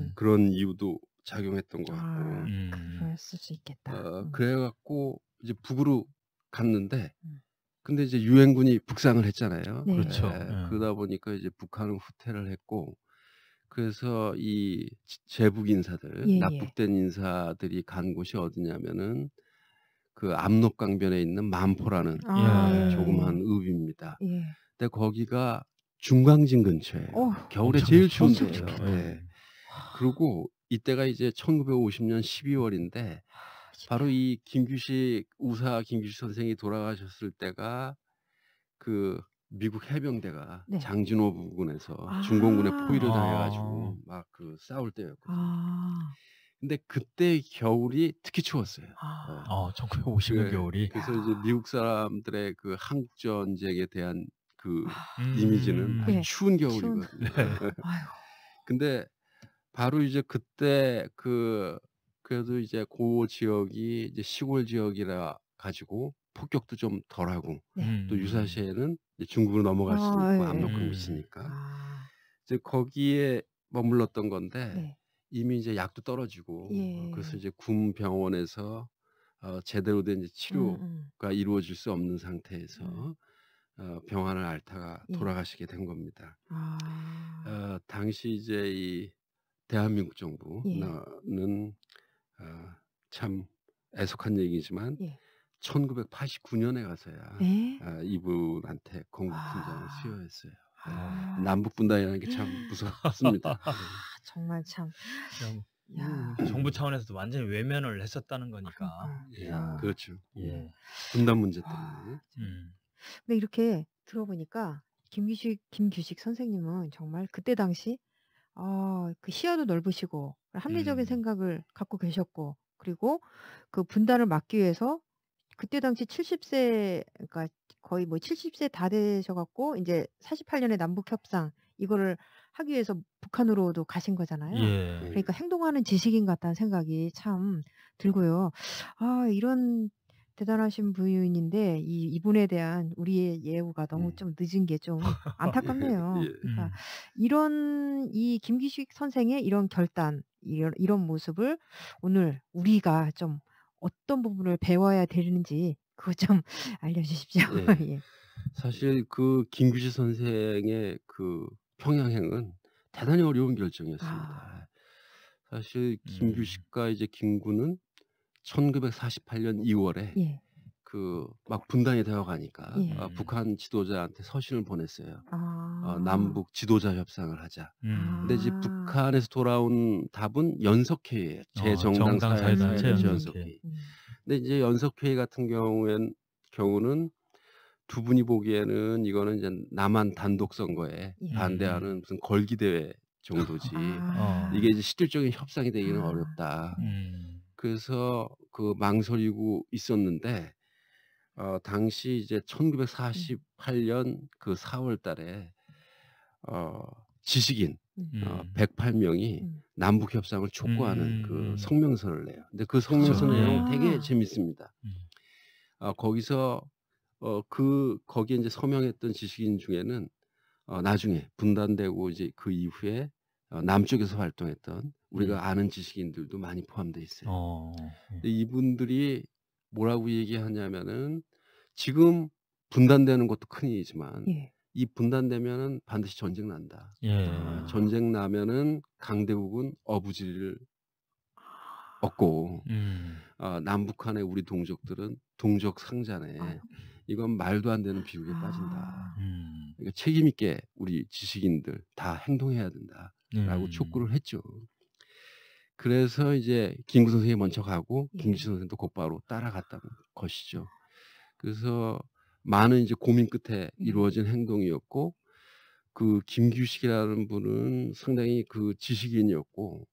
이제 그런 이유도 작용했던 것 같고. 아, 그럴 수 있겠다. 어, 그래갖고 이제 북으로 갔는데 근데 이제 유엔군이 북상을 했잖아요. 네. 그렇죠. 네. 그러다 보니까 이제 북한은 후퇴를 했고 그래서 이 제북 인사들, 예, 예, 납북된 인사들이 간 곳이 어디냐면은 그 압록강변에 있는 만포라는 아, 예. 조그만 읍입니다. 예. 근데 거기가 중강진 근처에 오, 어, 겨울에 제일 추운 데예요. 네. 아. 그리고 이때가 이제 1950년 12월인데 아, 바로 이 김규식 우사 김규식 선생이 돌아가셨을 때가 그 미국 해병대가 네. 장진호 부근에서 아~ 중공군에 포위를 아. 당해가지고 막 그 싸울 때였거든요. 아~ 근데 그때 겨울이 특히 추웠어요. 아, 어, 1950년 어, 그, 겨울이. 그래서 이제 아. 미국 사람들의 그 한국 전쟁에 대한 그 음~ 이미지는 네. 추운 겨울이거든요. 추운... 네. 근데 바로 이제 그때 그 그래도 이제 고 지역이 이제 시골 지역이라 가지고 폭격도 좀 덜하고 네. 또 음. 유사시에는 중국으로 넘어갈 수 아, 있고 예. 압록강이 음. 있으니까 아. 이제 거기에 머물렀던 건데 네. 이미 이제 약도 떨어지고 예. 그래서 이제 군 병원에서 어, 제대로 된 이제 음, 치료가 음, 이루어질 수 없는 상태에서 음. 어, 병환을 앓다가 예. 돌아가시게 된 겁니다. 아. 어, 당시 이제 이 대한민국 정부는 예. 어, 참 애석한 얘기지만 예. 1989년에 가서야 네? 아, 이분한테 공국분장을 아. 수여했어요. 예. 아... 남북 분단이라는 게참 네. 무섭습니다. <laughs> 네. 아, 정말 참. 야. 음, 정부 차원에서도 완전히 외면을 했었다는 거니까. 그러니까. 예, 그렇죠. 예. 예. 분단 문제 아, 때문에. 음. 근데 이렇게 들어보니까 김규식 김규식 선생님은 정말 그때 당시 어, 그 시야도 넓으시고 합리적인 음. 생각을 갖고 계셨고 그리고 그 분단을 막기 위해서 그때 당시 70세 그러니까 거의 뭐 70세 다 되셔 갖고 이제 48년에 남북 협상 이거를 하기 위해서 북한으로도 가신 거잖아요. 예. 그러니까 행동하는 지식인 같다는 생각이 참 들고요. 아, 이런 대단하신 부인인데 이 이분에 대한 우리의 예우가 너무 예. 좀 늦은 게 좀 <laughs> 안타깝네요. 예. 예. 그러니까 음. 이런 이 김기식 선생의 이런 결단 이런, 이런 모습을 오늘 우리가 좀 어떤 부분을 배워야 되는지 그거 좀 음. <laughs> 알려주십시오. 네. <laughs> 예. 사실 그 김규지 선생의 그 평양행은 대단히 어려운 결정이었습니다. 아. 사실 음. 김규식과 이제 김구는 1948년 2월에 예. 그막 분단이 되어가니까 아 예. 어, 북한 지도자한테 서신을 보냈어요. 어 아. 어, 남북 지도자 협상을 하자. 음. 근데 이제 아. 북한에서 돌아온 답은 연석회의예 제정당 어, 사회단체 연석회의. 음. 근데 이제 연석회의 같은 경우엔 경우는 두 분이 보기에는 이거는 이제 남한 단독 선거에 예. 반대하는 무슨 걸기 대회 정도지 아. 이게 이제 실질적인 협상이 되기는 아. 어렵다. 음. 그래서 그 망설이고 있었는데 어, 당시 이제 1948년 음. 그 4월 달에 어, 지식인 어, 108명이 음. 음. 남북 협상을 촉구하는 그 성명서를 내요. 근데 그 성명서 내용 아. 되게 재밌습니다. 어, 거기서 어, 그 거기에 이제 서명했던 지식인 중에는 어, 나중에 분단되고 이제 그 이후에 어, 남쪽에서 활동했던 우리가 아는 지식인들도 많이 포함되어 있어요. 어. 예. 근 이분들이 뭐라고 얘기하냐면은 지금 분단되는 것도 큰 일이지만 예. 이 분단되면은 반드시 전쟁 난다. 예. 아, 전쟁 나면은 강대국은 어부지를 얻고 음. 어, 남북한의 우리 동족들은 동족 상잔에 아. 이건 말도 안 되는 비극에 아. 빠진다. 음. 그러니까 책임 있게 우리 지식인들 다 행동해야 된다라고 음. 촉구를 했죠. 그래서 이제 김구 선생이 먼저 가고 예. 김기춘 선생도 곧바로 따라갔다는 것이죠. 그래서 많은 이제 고민 끝에 음. 이루어진 행동이었고 그 김규식이라는 분은 상당히 그 지식인이었고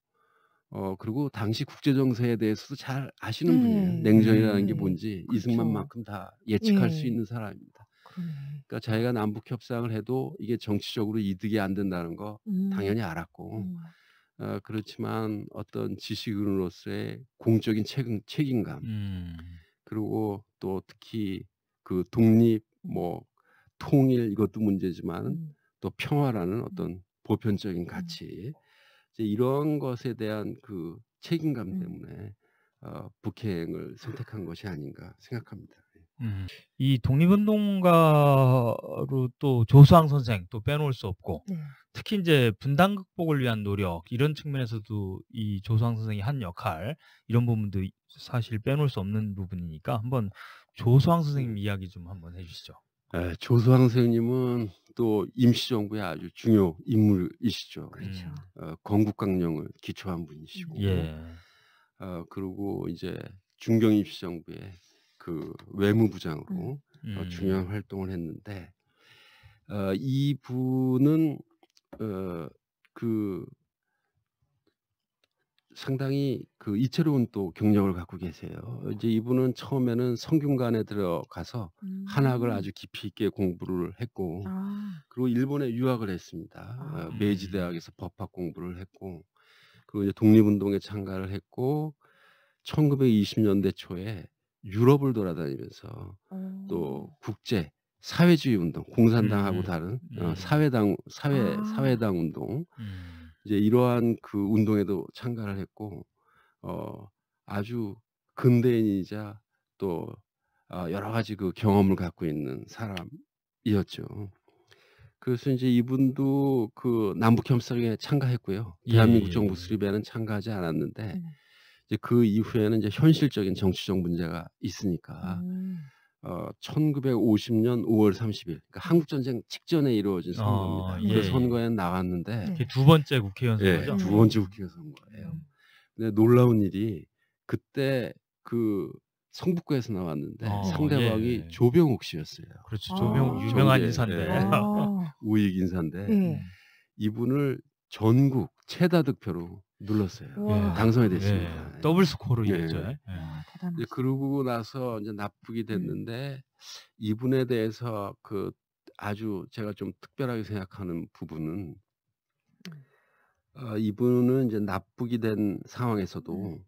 어 그리고 당시 국제 정세에 대해서도 잘 아시는 네. 분이에요. 냉전이라는 게 네. 뭔지 그렇죠. 이승만만큼 다 예측할 네. 수 예. 있는 사람입니다. 그러 그러니까 자기가 남북 협상을 해도 이게 정치적으로 이득이 안 된다는 거 음. 당연히 알았고 음. 어, 그렇지만 어떤 지식인으로서의 공적인 책임, 책임감 음. 그리고 또 특히 그 독립 뭐 통일 이것도 문제지만 음. 또 평화라는 음. 어떤 보편적인 음. 가치 이제 이런 것에 대한 그 책임감 음. 때문에 어, 북핵을 선택한 것이 아닌가 생각합니다. 예. 음. 이 독립운동가로 또조수항 선생 또 빼놓을 수 없고 네. 특히 이제 분단 극복을 위한 노력 이런 측면에서도 이조수항 선생이 한 역할 이런 부분도 사실 빼놓을 수 없는 부분이니까 한번 조수항 선생님 음. 이야기 좀 한번 해주시죠. 네, 예, 조수왕 선생님은 또 임시정부의 아주 중요 인물이시죠. 그렇죠. 어, 건국강령을 기초한 분이시고, 예. 어, 그리고 이제 중경 임시정부의 그 외무부장으로 음. 어, 중요한 활동을 했는데 어, 이 분은 어, 그 상당히 그 이채로운 또 경력을 갖고 계세요. 이제 어. 이분은 처음에는 성균관에 들어가서 음. 한학을 아주 깊이 있게 공부를 했고, 아. 그리고 일본에 유학을 했습니다. 아. 메이지 대학에서 법학 공부를 했고, 그리고 이제 독립운동에 참가를 했고, 1920년대 초에 유럽을 돌아다니면서 아. 또 어. 국제 사회주의 운동, 공산당하고 음. 다른 음, 어, 음. 사회당 사회 아. 사회당 운동 음. 이제 이러한 그 운동에도 참가를 했고 어, 아주 근대인이자 또 어, 여러 가지 그 경험을 갖고 있는 사람이었죠. 그래서 이제 이분도 그 남북협상에 참가했고요. 예, 대한민국 정부 예. 수립에는 참가하지 않았는데 네. 이제 그 이후에는 이제 현실적인 정치적 문제가 있으니까. 음. 어, 1950년 5월 30일 그러니까 한국 전쟁 직전에 이루어진 선거입니다. 어, 예. 그 선거에 나갔는데 네. 두 번째 국회의원 선거죠. 예, 두 번째 음. 국회의원 선거예요. 음. 근데 놀라운 일이 그때 그 성북구에서 나왔는데 어, 상대방이 예. 조병욱 씨였어요. 그렇죠. 조병 아, 유명한 인사인데 예. 아. <laughs> 우익 인사인데 예. 이분을 전국 최다 득표로 눌렀어요. 예. 당선이 됐습니다. 더블 스코어로 이겼죠. 대단하시네. 그러고 나서 이제 납북이 음. 됐는데 음. 이분에 대해서 그 아주 제가 좀 특별하게 생각하는 부분은 음. 어, 이분은 이제 납북이 된 음. 상황에서도 음.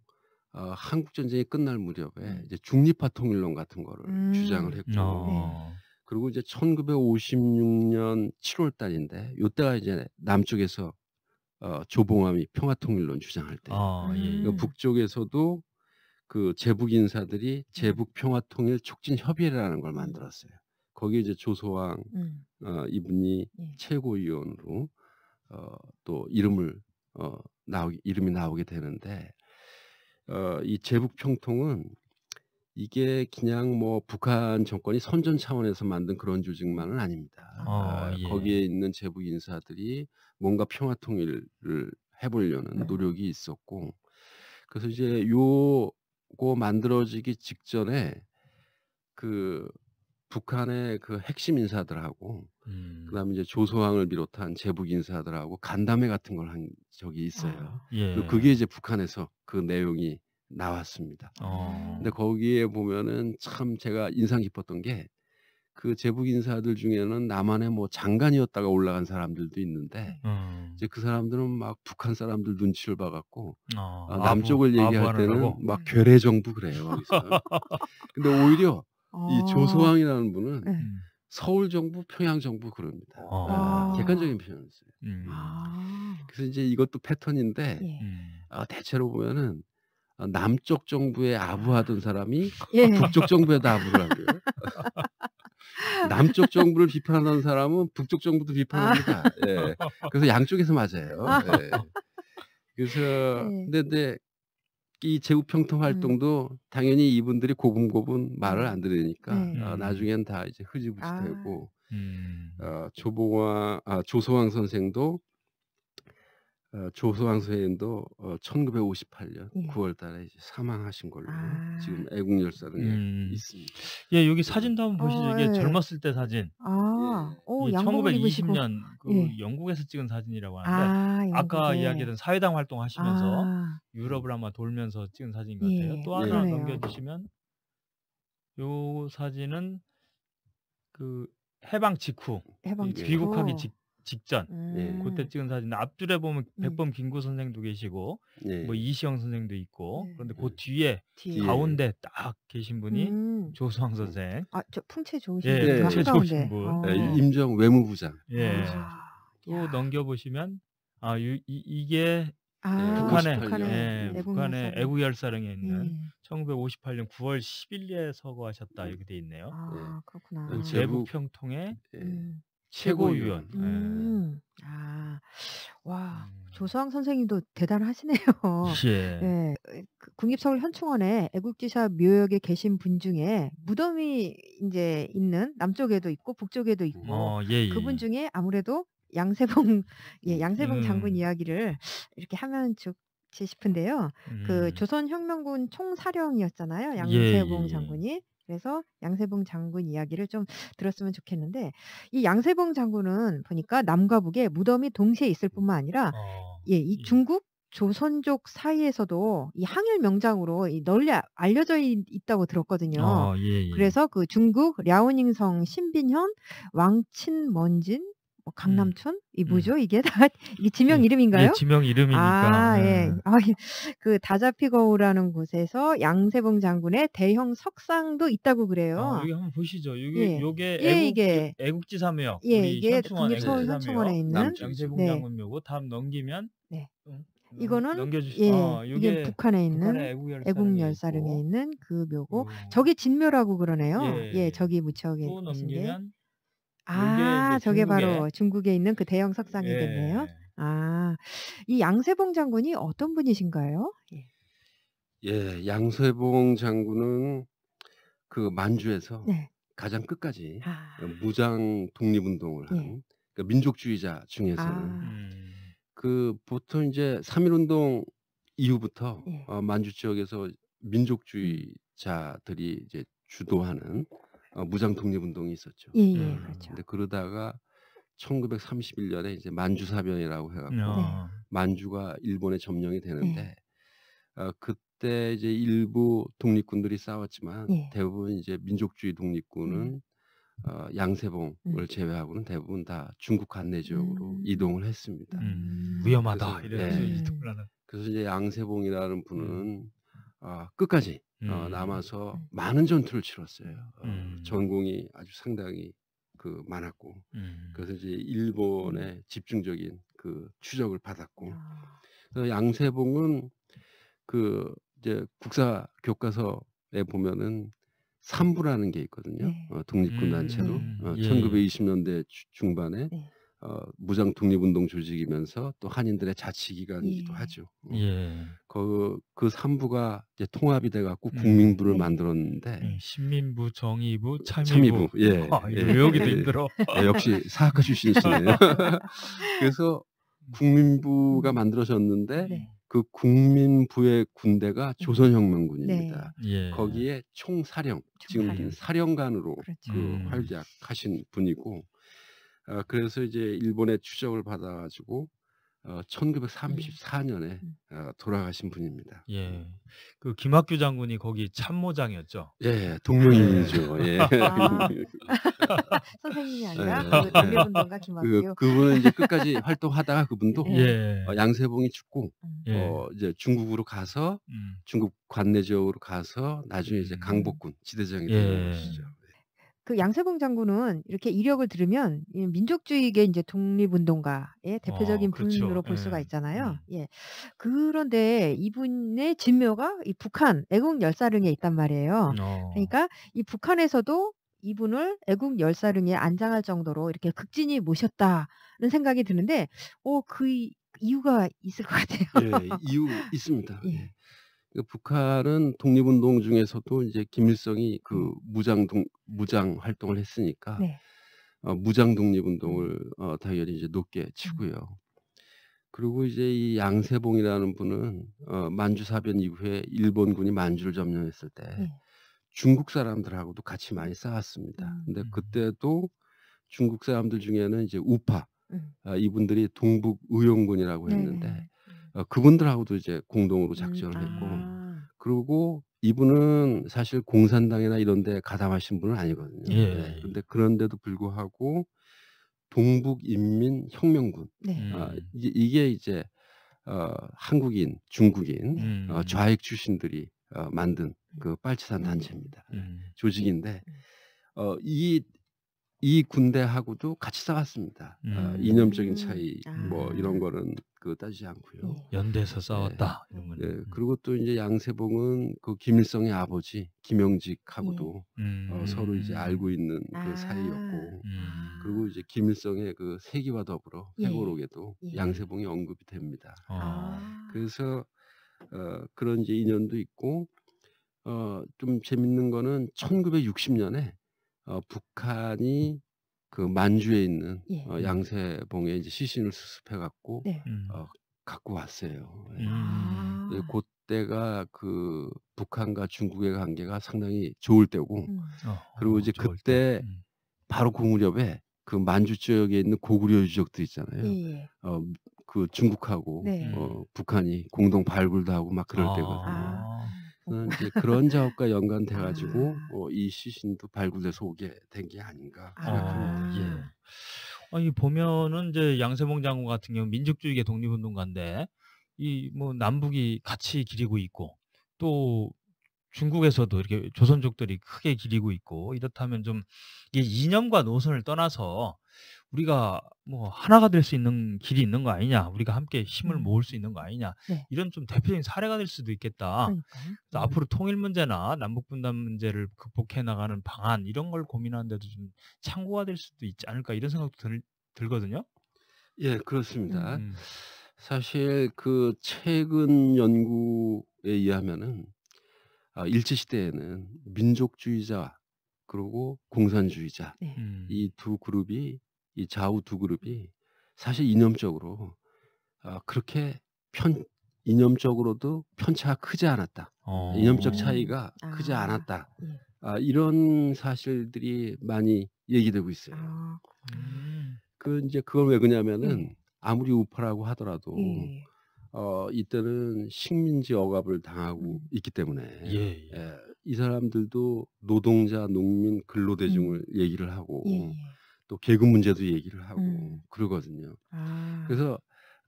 어, 한국 전쟁이 끝날 무렵에 이제 중립화 통일론 같은 거를 주장을 했고 네. 어. 그리고 이제 1956년 7월 달인데 이때가 이제 남쪽에서 어, 조봉암이 평화통일론 주장할 때 아, 예. 예. 북쪽에서도 그 제북 인사들이 음. 제북 평화 통일 촉진 협의회라는 걸 만들었어요. 거기에 이제 조소왕 음. 어, 이분이 예. 최고위원으로 어, 또 이름을 어, 나오기 이름이 나오게 되는데 어, 이 제북 평통은 이게 그냥 뭐 북한 정권이 선전 차원에서 만든 그런 조직만은 아닙니다. 어, 예. 거기에 있는 제북 인사들이 뭔가 평화 통일을 해보려는 네. 노력이 있었고 그래서 이제 요고 만들어지기 직전에 그 북한의 그 핵심 인사들하고 음. 그다음에 이제 조소왕을 비롯한 제북 인사들하고 간담회 같은 걸 한 적이 있어요. 아, 예. 그게 이제 북한에서 그 내용이 나왔습니다. 어. 근데 거기에 보면은 참 제가 인상 깊었던 게그 제북 인사들 중에는 남한의뭐 장관이었다가 올라간 사람들도 있는데 음. 이제 그 사람들은 막 북한 사람들 눈치를 봐갖고 어, 아, 남쪽을 아부, 얘기할 때는 하고막 네. 괴뢰 정부 그래요. 근데 오히려 어. 이 조소왕이라는 분은 네. 음. 서울 정부, 평양 정부 그럽니다. 아. 객관적인 표현을 써요. 음. 음. 아. 그래서 이제 이것도 패턴인데 예. 음. 아, 대체로 보면은 아, 남쪽 정부에 아부하던 사람이 예. 북쪽 정부에다 아부를 하고요. <laughs> 남쪽 정부를 비판하는 사람은 북쪽 정부도 비판합니다. 아. 예. 그래서 양쪽에서 맞아요. 아. 예. 그래서 예. 근데, 네. 이 제우평통 음. 활동도 음. 당연히 이분들이 고분고분 말을 음. 안 들으니까 네. 아, 음. 어, 나중엔 다 이제 흐지부지 아. 되고 음. 어, 조봉화 아, 조소왕 선생도 어, 조소왕 선생님도 1958년 어, 예. 9월달에 사망하신 걸로 아. 지금 애국열사는 음. 있습니다. 예, 여기 네. 사진도 한번 보시죠. 어, 이게 예. 젊었을 때 사진. 아, 예. 오, 어, 1920년 그 예. 영국에서 찍은 사진이라고 하는데 아, 까 이야기했던 사회당 활동하시면서 아. 유럽을 아마 돌면서 찍은 사진 같아요. 예, 또 하나 그 넘겨주시면 요 사진은 그 해방 직후, 해방 직후. 귀국하기 직 직전 예. 음. 그때 찍은 사진 앞줄에 보면 음. 백범 김구 선생도 계시고 예. 뭐 네. 이시영 선생도 있고 네. 그런데 네. 그 뒤에 뒤 가운데 딱 계신 분이 음. 조수왕 선생 아, 저 풍채 좋으신 예, 분. 풍채 좋으신 분. 어. 임정 외무부장. 예. 아, 또 야. 넘겨보시면 아 유- 이, 이게 아, 북한의 예, 북한의 예, 애국 북한의 애국 열사령에 있는 예. 1958년 9월 10일에 서거하셨다 어. 이렇게 돼 있네요. 아, 그렇구나. 제북 평통에 예. 최고위원. 예. 음. 네. 아, 와. 음. 조서왕 선생님도 대단하시네요. <laughs> 예. 네, 국립서울 현충원에 애국지사 묘역에 계신 분 중에 무덤이 이제 있는 남쪽에도 있고 북쪽에도 있고 어, 예, 예. 그분 예. 중에 아무래도 양세봉 예, 음. 양세봉 음. 장군 이야기를 이렇게 하면 좋지 싶은데요. 그 음. 그 조선혁명군 총사령이었잖아요. 양세봉 장군이 그래서 양세봉 장군 이야기를 좀 들었으면 좋겠는데 이 양세봉 장군은 보니까 남과 북의 무덤이 동시에 있을 뿐만 아니라 어. 예, 이 예. 중국 조선족 사이에서도 이 항일 명장으로 이 널리 아, 알려져 있다고 들었거든요. 어, 예, 예. 그래서 그 중국 랴오닝성 신빈현, 왕친먼진, 뭐 음. 강남촌 이 음. 뭐죠? 음. 이게 다 <laughs> 이게 지명 예. 이름인가요? 예, 지명 이름이니까. 아, 예. <laughs> 아, 그 다자피거우라는 곳에서 양세봉 장군의 대형 석상도 있다고 그래요. 아, 여기 한번 보시죠. 여기 예. 요게 애국, 이게 애국지사묘. 예, 이게 국립서울 현충원에 있는 양세봉 네. 장군 묘고 다음 넘기면 네. 음, 이거는 예, 어, 이게 북한에 있는 애국 열사릉에 있는 그 묘고 오. 저기 진묘라고 그러네요. 예, 예, 예. 저기 무척에 있는데 아, 저게 바로 중국에 있는 그 대형 석상이겠네요. 예. 아, 이 양세봉 장군이 어떤 분이신가요? 예, 예 양세봉 장군은 그 만주에서 네. 가장 끝까지 아. 무장 독립운동을 예. 한 예. 그러니까 민족주의자 중에서 아. 음. 그 보통 이제 삼일운동 이후부터 예. 어, 만주 지역에서 민족주의자들이 음. 이제 주도하는 어, 무장 독립 운동이 있었죠. 예, 예, 음. 그렇죠. 근데 그러다가 1931년에 이제 만주 사변이라고 해갖고 어. 네. 만주가 일본에 점령이 예. 되는데 네. 어, 그때 이제 일부 독립군들이 싸웠지만 예. 대부분 이제 민족주의 독립군은 음. 어, 양세봉을 음. 제외하고는 대부분 다 중국 간내 지역으로 음. 이동을 했습니다. 음, 음. 위험하다. 그래서, 네. 그래서 이제 양세봉이라는 분은 어, 끝까지 어, 음. 남아서 네. 많은 전투를 치렀어요. 어, 음. 전공이 아주 상당히 그 많았고 음. 그래서 이제 일본의 집중적인 그 추적을 받았고 아. 그래서 양세봉은 그 이제 국사 교과서에 보면은 삼부라는 게 있거든요. 네. 어, 독립군단체로 음, 음. 어, 1920년대 예. 중반에 네. 어, 무장 독립운동 조직이면서 또 한인들의 자치기관이기도 예. 하죠. 어. 예. 그, 그 삼부가 이제 통합이 돼갖고 네. 국민부를 만들었는데 네, 신민부, 정의부, 참의부, 참의부. 예, 아, 예, 외우기도 예, 힘들어. 예, 역시 사학과 출신이시네요. <laughs> 그래서 음. 국민부가 음. 만들어졌는데 네. 그 국민부의 군대가 음. 조선혁명군입니다. 네. 예. 거기에 총사령, 총사령. 지금 사령관으로 그렇죠. 그 활약하신 분이고 어, 그래서 이제 일본의 추적을 받아가지고 어, 1934년에 음. 어, 돌아가신 분입니다. 예. 그 김학규 장군이 거기 참모장이었죠. 예, 동명이인이죠. 예. 예. 예. <laughs> 아, <laughs> 선생님이 아니라 예, 그, 그 김학규. 그, 그분은 이제 끝까지 활동하다가 그분도 예. 예. 어, 양세봉이 죽고 음. 예. 어, 이제 중국으로 가서 음. 중국 관내 지역으로 가서 나중에 이제 음. 강복군 지대장이 된 예. 것이죠. 그 양세봉 장군은 이렇게 이력을 들으면 이 민족주의계 이제 독립운동가의 어 대표적인 어, 그렇죠. 분으로 볼 수가 예. 있잖아요. 음. 예. 그런데 이분의 진묘가 이 북한 애국 열사릉에 있단 말이에요. 어. 그러니까 이 북한에서도 이분을 애국 열사릉에 안장할 정도로 이렇게 극진히 모셨다는 생각이 드는데, 오그 어 이유가 있을 것 같아요. 예, 이유 있습니다. <laughs> 예. 예. 그 북한은 독립운동 중에서도 이제 김일성이 그 음. 무장 동, 무장 활동을 했으니까 네. 어, 무장 독립운동을 음. 어, 당연히 이제 높게 음. 치고요. 그리고 이제 이 양세봉이라는 분은 어, 만주 사변 이후에 일본군이 만주를 점령했을 때 네. 중국 사람들하고도 같이 많이 싸웠습니다. 음. 근데 그때도 중국 사람들 중에는 이제 우파 음. 어, 이분들이 동북 의용군이라고 네, 네, 했는데 네. 어 그분들하고도 이제 공동으로 음. 작전을 했고 아. 그리고 이분은 사실 공산당이나 이런 데 가담하신 분은 아니거든요. 예. 네. 근데 그런데도 불구하고 동북인민혁명군 네. 어, 이, 게 이제 어, 한국인, 중국인 어, 음. 어, 좌익 출신들이 어, 만든 음. 그 빨치산 음. 단체입니다. 음. 예. 조직인데 어, 이이 군대하고도 같이 싸웠습니다. 어, 음. 어, 이념적인 차이 아. 뭐 이런 거는 그 따지지 않고요. 예. 연대에서 예. 싸웠다 네. 이런 거는. 네. 그리고 또 이제 양세봉은 그 김일성의 아버지 김영직하고도 네. 어, 서로 이제 알고 있는 그 아. 사이였고 음. 그리고 이제 김일성의 그 세기와 더불어 회고록에도 예. 양세봉이 언급이 됩니다. 아. 아. 그래서 어, 그런 이제 인연도 있고 어, 좀 재밌는 거는 1960년에 어, 북한이 그 만주에 있는 예. 어, 양세봉에 이제 시신을 수습해 갖고 네. 음. 어, 갖고 왔어요. 예. 음. 아. 그때가 그 북한과 중국의 관계가 상당히 좋을 때고 음. 어, 그리고 이제 그때 음. 바로 그 무렵에 그 만주 지역에 있는 고구려 유적들 있잖아요. 예, 예. 어, 그 중국하고 네. 어, 북한이 공동 발굴도 하고 막 그럴 아. 때거든요. 아. 저는 어 <laughs> 이제 그런 작업과 연관돼 가지고 아. 어, 이 시신도 발굴돼서 오게 된 게 아닌가 예. 아. 예. 어 아니 보면은 이제 양세봉 장군 같은 경우 민족주의계 독립운동가인데 이 뭐 남북이 같이 기리고 있고 또 중국에서도 이렇게 조선족들이 크게 기리고 있고 이렇다면 좀 이게 이념과 노선을 떠나서 우리가 뭐 하나가 될 수 있는 길이 있는 거 아니냐, 우리가 함께 힘을 음. 모을 수 있는 거 아니냐, 네. 이런 좀 대표적인 사례가 될 수도 있겠다. 그러니까. 그래서 음. 앞으로 통일 문제나 남북 분단 문제를 극복해 나가는 방안 이런 걸 고민하는데도 좀 참고가 될 수도 있지 않을까 이런 생각도 들, 들거든요. 예, 그렇습니다. 음. 사실 그 최근 연구에 의하면은 아, 일제 시대에는 민족주의자 그리고 공산주의자 네. 음. 이두 그룹이 이 좌우 두 그룹이 사실 이념적으로 어, 그렇게 편 이념적으로도 편차가 크지 않았다. 어. 이념적 차이가 아. 크지 않았다. 예. 아, 이런 사실들이 많이 얘기되고 있어요. 아. 음. 그 이제 그걸 왜 그러냐면은 예. 아무리 우파라고 하더라도 예. 어, 이때는 식민지 억압을 당하고 음. 있기 때문에 예, 예. 예, 이 사람들도 노동자, 농민, 근로대중을 음. 얘기를 하고 예, 예. 또 계급 문제도 얘기를 하고 음. 그러거든요. 아. 그래서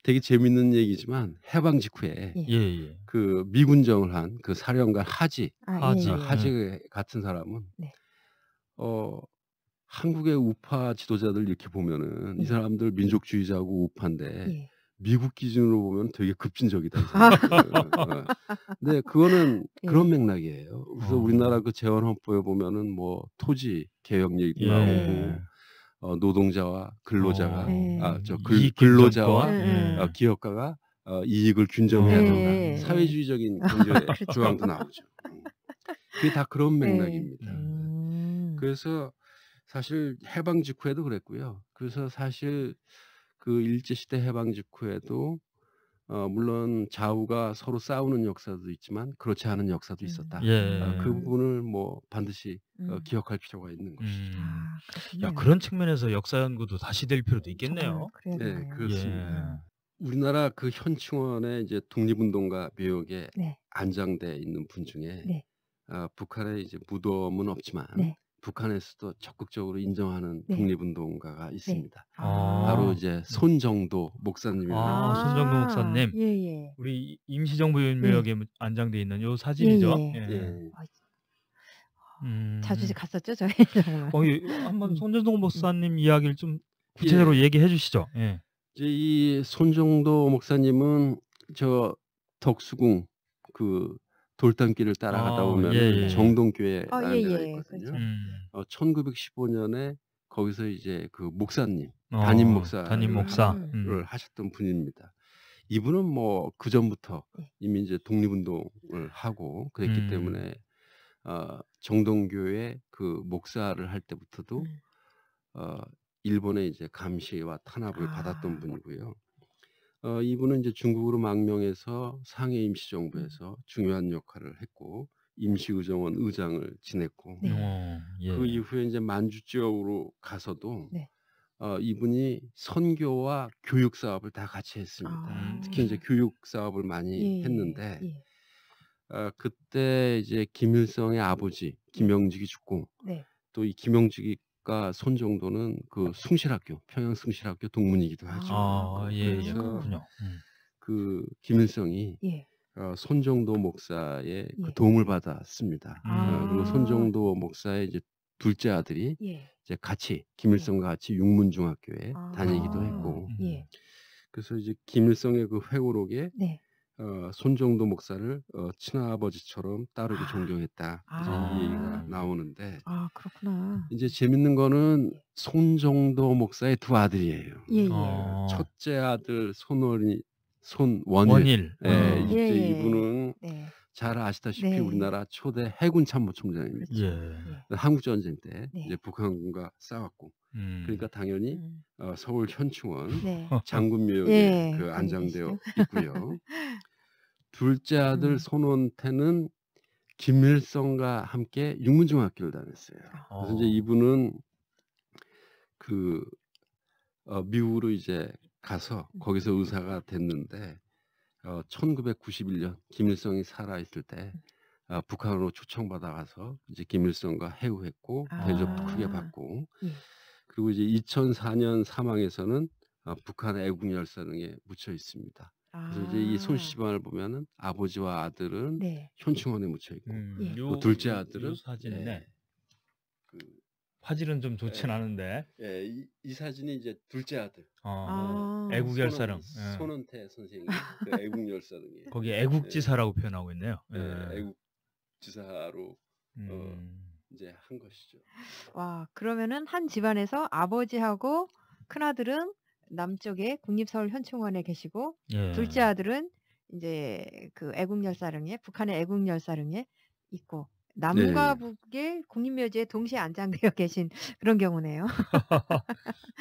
되게 재밌는 얘기지만 해방 직후에 예. 예. 그 미군정을 한 그 사령관 하지 아, 예. 하지, 어, 예. 하지 같은 사람은 네. 어 한국의 우파 지도자들 이렇게 보면은 이 예. 사람들 민족주의자고 우파인데 예. 미국 기준으로 보면 되게 급진적이다. 네, 그거는 <laughs> 그런 맥락이에요. 그래서 어. 우리나라 그재원 헌법에 보면은 뭐 토지 개혁 얘기도 나오고 어, 노동자와 근로자가 어. 네. 아, 저 글, 근로자와 네. 어, 기업가가 어, 이익을 네. 균정해야 된다. 네. 사회주의적인 경제 <laughs> 그렇죠. 조항도 나오죠. 음. 그게 다 그런 네. 맥락입니다. 음. 음. 그래서 사실 해방 직후에도 그랬고요. 그래서 사실 그 일제 시대 해방 직후에도 어, 물론 좌우가 서로 싸우는 역사도 있지만 그렇지 않은 역사도 음. 있었다. 예. 어, 그 부분을 뭐 반드시 어, 음. 기억할 필요가 있는 음. 것이죠. 아, 야 그런 측면에서 역사 연구도 다시 될 필요도 있겠네요. 네, 그렇습니다. 예. 우리나라 그현충원의 이제 독립운동가 묘역에 네. 안장돼 있는 분 중에 네. 어, 북한에 이제 무덤은 없지만 네. 북한에서도 적극적으로 네. 인정하는 네. 독립운동가가 네. 있습니다. 네. 아. 바로 아. 이제 네. 손정도 목사님이라는 아, 손정도 아. 목사님. 예, 예. 우리 임시정부 묘역에 예. 안장돼 있는 요 예, 예. 사진이죠. 예, 아, 예. 음... 자주 갔었죠 저희. <laughs> 어, 한번 음. 손정도 목사님 음. 이야기를 좀 구체적으로 얘기해 주시죠. 예. 이제 이 손정도 목사님은 저 덕수궁 그 돌담길을 따라가다 아, 보면 예, 예. 정동교회라는 아, 예, 데가 예. 있거든요. 그렇죠. 음. 어, 1915년에 거기서 이제 그 목사님 어, 담임 목사 담임 목사를 음. 음. 하셨던 분입니다. 이분은 뭐 그 전부터 네. 이미 이제 독립운동을 하고 그랬기 음. 때문에 어, 정동교회 그 목사를 할 때부터도 음. 어, 일본의 이제 감시와 탄압을 아. 받았던 분이고요. 어, 이분은 이제 중국으로 망명해서 상해 음. 임시정부에서 중요한 역할을 했고 임시의정원 의장을 지냈고 네. 어, 예, 그 예. 이후에 이제 만주 지역으로 가서도 네. 어, 이분이 선교와 교육 사업을 다 같이 아. 했습니다. 아, 특히 네. 이제 음. 교육 사업을 많이 예, 예 했는데 예. 어, 그때 이제 김일성의 아버지 김영직이 죽고 네. 또이 김영직이 작까 손정도는 그 숭실학교 평양 숭실학교 동문이기도 하죠. 아, 예, 그 예, 그렇군요. 음. 그 김일성이 예. 어, 손정도 목사의 그 예. 도움을 받았습니다. 아. 예, 그리고 손정도 목사의 이제 둘째 아들이 예. 이제 같이 김일성과 같이 육문중학교에 아. 다니기도 했고. 음. 그래서 이제 김일성의 그 회고록에 네. 어, 손정도 목사를 어, 친아버지처럼 따르고 아, 존경했다 이런 얘기가 아. 나오는데 아 그렇구나 이제 재밌는 거는 손정도 목사의 두 아들이에요. 예, 예. 어. 첫째 아들 손원이 손원일, 원일. 예, 어. 예, 이제 예, 이분은 네. 잘 아시다시피 네. 우리나라 초대 해군 참모총장입니다. 그렇죠. 예. 예. 한국 전쟁 때 네. 이제 북한군과 싸웠고 음. 그러니까 당연히 음. 어, 서울 현충원 네. <laughs> 장군묘에 네. 예, 그 안장되어 있고요. <laughs> 둘째 아들 음. 손원태는 김일성과 함께 육문중학교를 다녔어요. 아. 그래서 이제 이분은 그 어, 미국으로 이제 가서 음. 거기서 의사가 됐는데 어, 1991년 김일성이 살아 있을 때 어, 북한으로 초청받아가서 이제 김일성과 해우했고 아. 대접도 크게 받고 예. 그리고 이제 2004년 사망에서는 아, 북한 애국 열사능에 묻혀 있습니다. 그래서 아. 이제 이 아. 손시방을 보면은 아버지와 아들은 네. 현충원에 묻혀 있고 음, 예. 둘째 아들은 사진 예. 네. 그, 화질은 좀 좋진 예. 않은데 예, 이, 이, 사진이 이제 둘째 아들 어, 아. 아. 애국 열사랑 예. 손은, 태 선생님 그 애국 열사랑이 거기 애국지사라고 예. 표현하고 있네요. 애국지사로 어, 음. 어, 이제 한 것이죠. 와, 그러면은 한 집안에서 아버지하고 큰아들은 남쪽에 국립서울현충원에 계시고 예. 둘째 아들은 이제 그 애국열사릉에 북한의 애국열사릉에 있고 남과 네. 북의 국립묘지에 동시에 안장되어 <laughs> 계신 그런 경우네요. <laughs>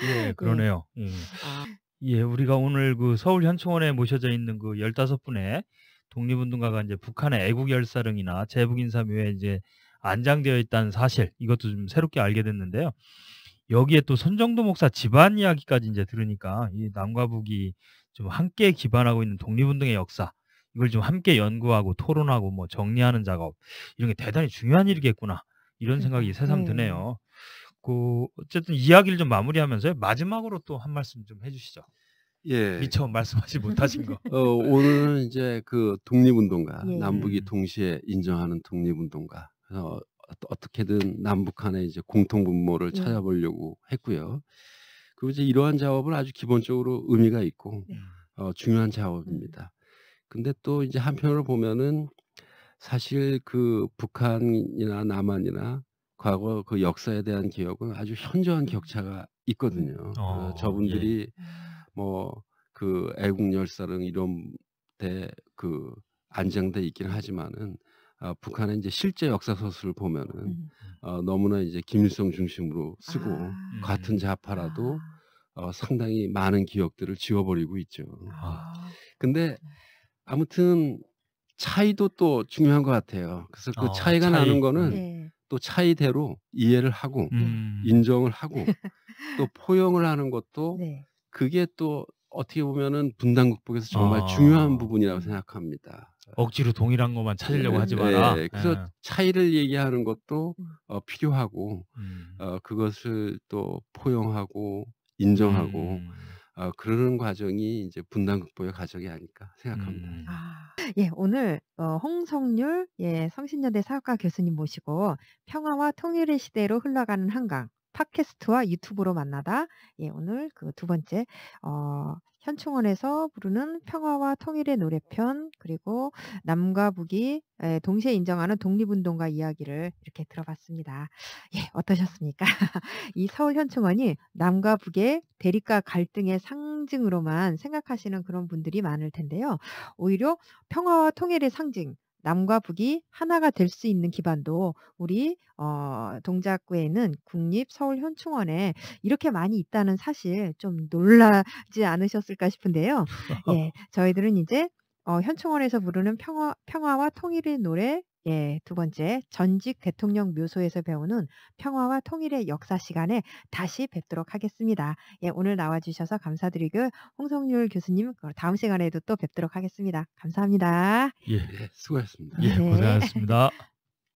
예, <laughs> 예, 그러네요. 예. 예. 아. 예, 우리가 오늘 그 서울 현충원에 모셔져 있는 그 열다섯 분의 독립운동가가 이제 북한의 애국열사릉이나 제북인사묘에 이제 안장되어 있다는 사실 이것도 좀 새롭게 알게 됐는데요. 여기에 또 손정도 목사 집안 이야기까지 이제 들으니까 이 남과 북이 좀 함께 기반하고 있는 독립운동의 역사 이걸 좀 함께 연구하고 토론하고 뭐 정리하는 작업 이런 게 대단히 중요한 일이겠구나 이런 그러니까. 생각이 새삼 네. 드네요. 그 어쨌든 이야기를 좀 마무리하면서 마지막으로 또 한 말씀 좀 해주시죠. 예. 미처 <laughs> 말씀하지 못하신 거. 어, 오늘은 이제 그 독립운동가 예. 남북이 동시에 인정하는 독립운동가 그래서 어, 어떻게든 남북한의 이제 공통 분모를 네. 찾아보려고 했고요. 그리고 이제 이러한 작업은 아주 기본적으로 의미가 있고 네. 어, 중요한 음. 작업입니다. 근데 또 이제 한편으로 보면은 사실 그 북한이나 남한이나 과거 그 역사에 대한 기억은 아주 현저한 음. 격차가 있거든요. 음. 어, 예. 저분들이 예. 뭐그 애국 열사랑 이런 데그 안정돼 있긴 하지만은 어, 북한의 이제 실제 역사소설을 보면은 음. 어, 너무나 이제 김일성 중심으로 쓰고 아. 같은 좌파라도 아. 어, 상당히 많은 기억들을 지워버리고 있죠. 아. 근데 아무튼 차이도 또 중요한 것 같아요. 그래서 그 어, 차이가 차이. 나는 거는 네. 또 차이대로 이해를 하고 음. 인정을 하고 <laughs> 또 포용을 하는 것도 네. 그게 또 어떻게 보면은 분단 극복에서 정말 아. 중요한 부분이라고 생각합니다. 억지로 동일한 것만 찾으려고 네. 하지 마라. 네, 그래서 에. 예. 차이를 얘기하는 것도 어, 필요하고 음. 어, 그것을 또 포용하고 인정하고 음. 어, 그러는 과정이 이제 분단 극복의 과정이 아닐까 생각합니다. 음. 아, 예, 오늘 어, 홍성률 예 성신여대 사학과 교수님 모시고 평화와 통일의 시대로 흘러가는 한강 팟캐스트와 유튜브로 만나다. 예, 오늘 그 두 번째 어, 현충원에서 부르는 평화와 통일의 노래편 그리고 남과 북이 예, 동시에 인정하는 독립운동가 이야기를 이렇게 들어봤습니다. 예, 어떠셨습니까? <laughs> 이 서울 현충원이 남과 북의 대립과 갈등의 상징으로만 생각하시는 그런 분들이 많을 텐데요. 오히려 평화와 통일의 상징 남과 북이 하나가 될 수 있는 기반도 우리 어, 동작구에는 국립서울현충원에 이렇게 많이 있다는 사실 좀 놀라지 않으셨을까 싶은데요. <laughs> 예, 저희들은 이제 어, 현충원에서 부르는 평화, 평화와 통일의 노래 예, 두 번째, 전직 대통령 묘소에서 배우는 평화와 통일의 역사 시간에 다시 뵙도록 하겠습니다. 예, 오늘 나와주셔서 감사드리고, 홍성률 교수님, 다음 시간에도 또 뵙도록 하겠습니다. 감사합니다. 예, 수고하셨습니다. 아, 예, 네. 고생하셨습니다.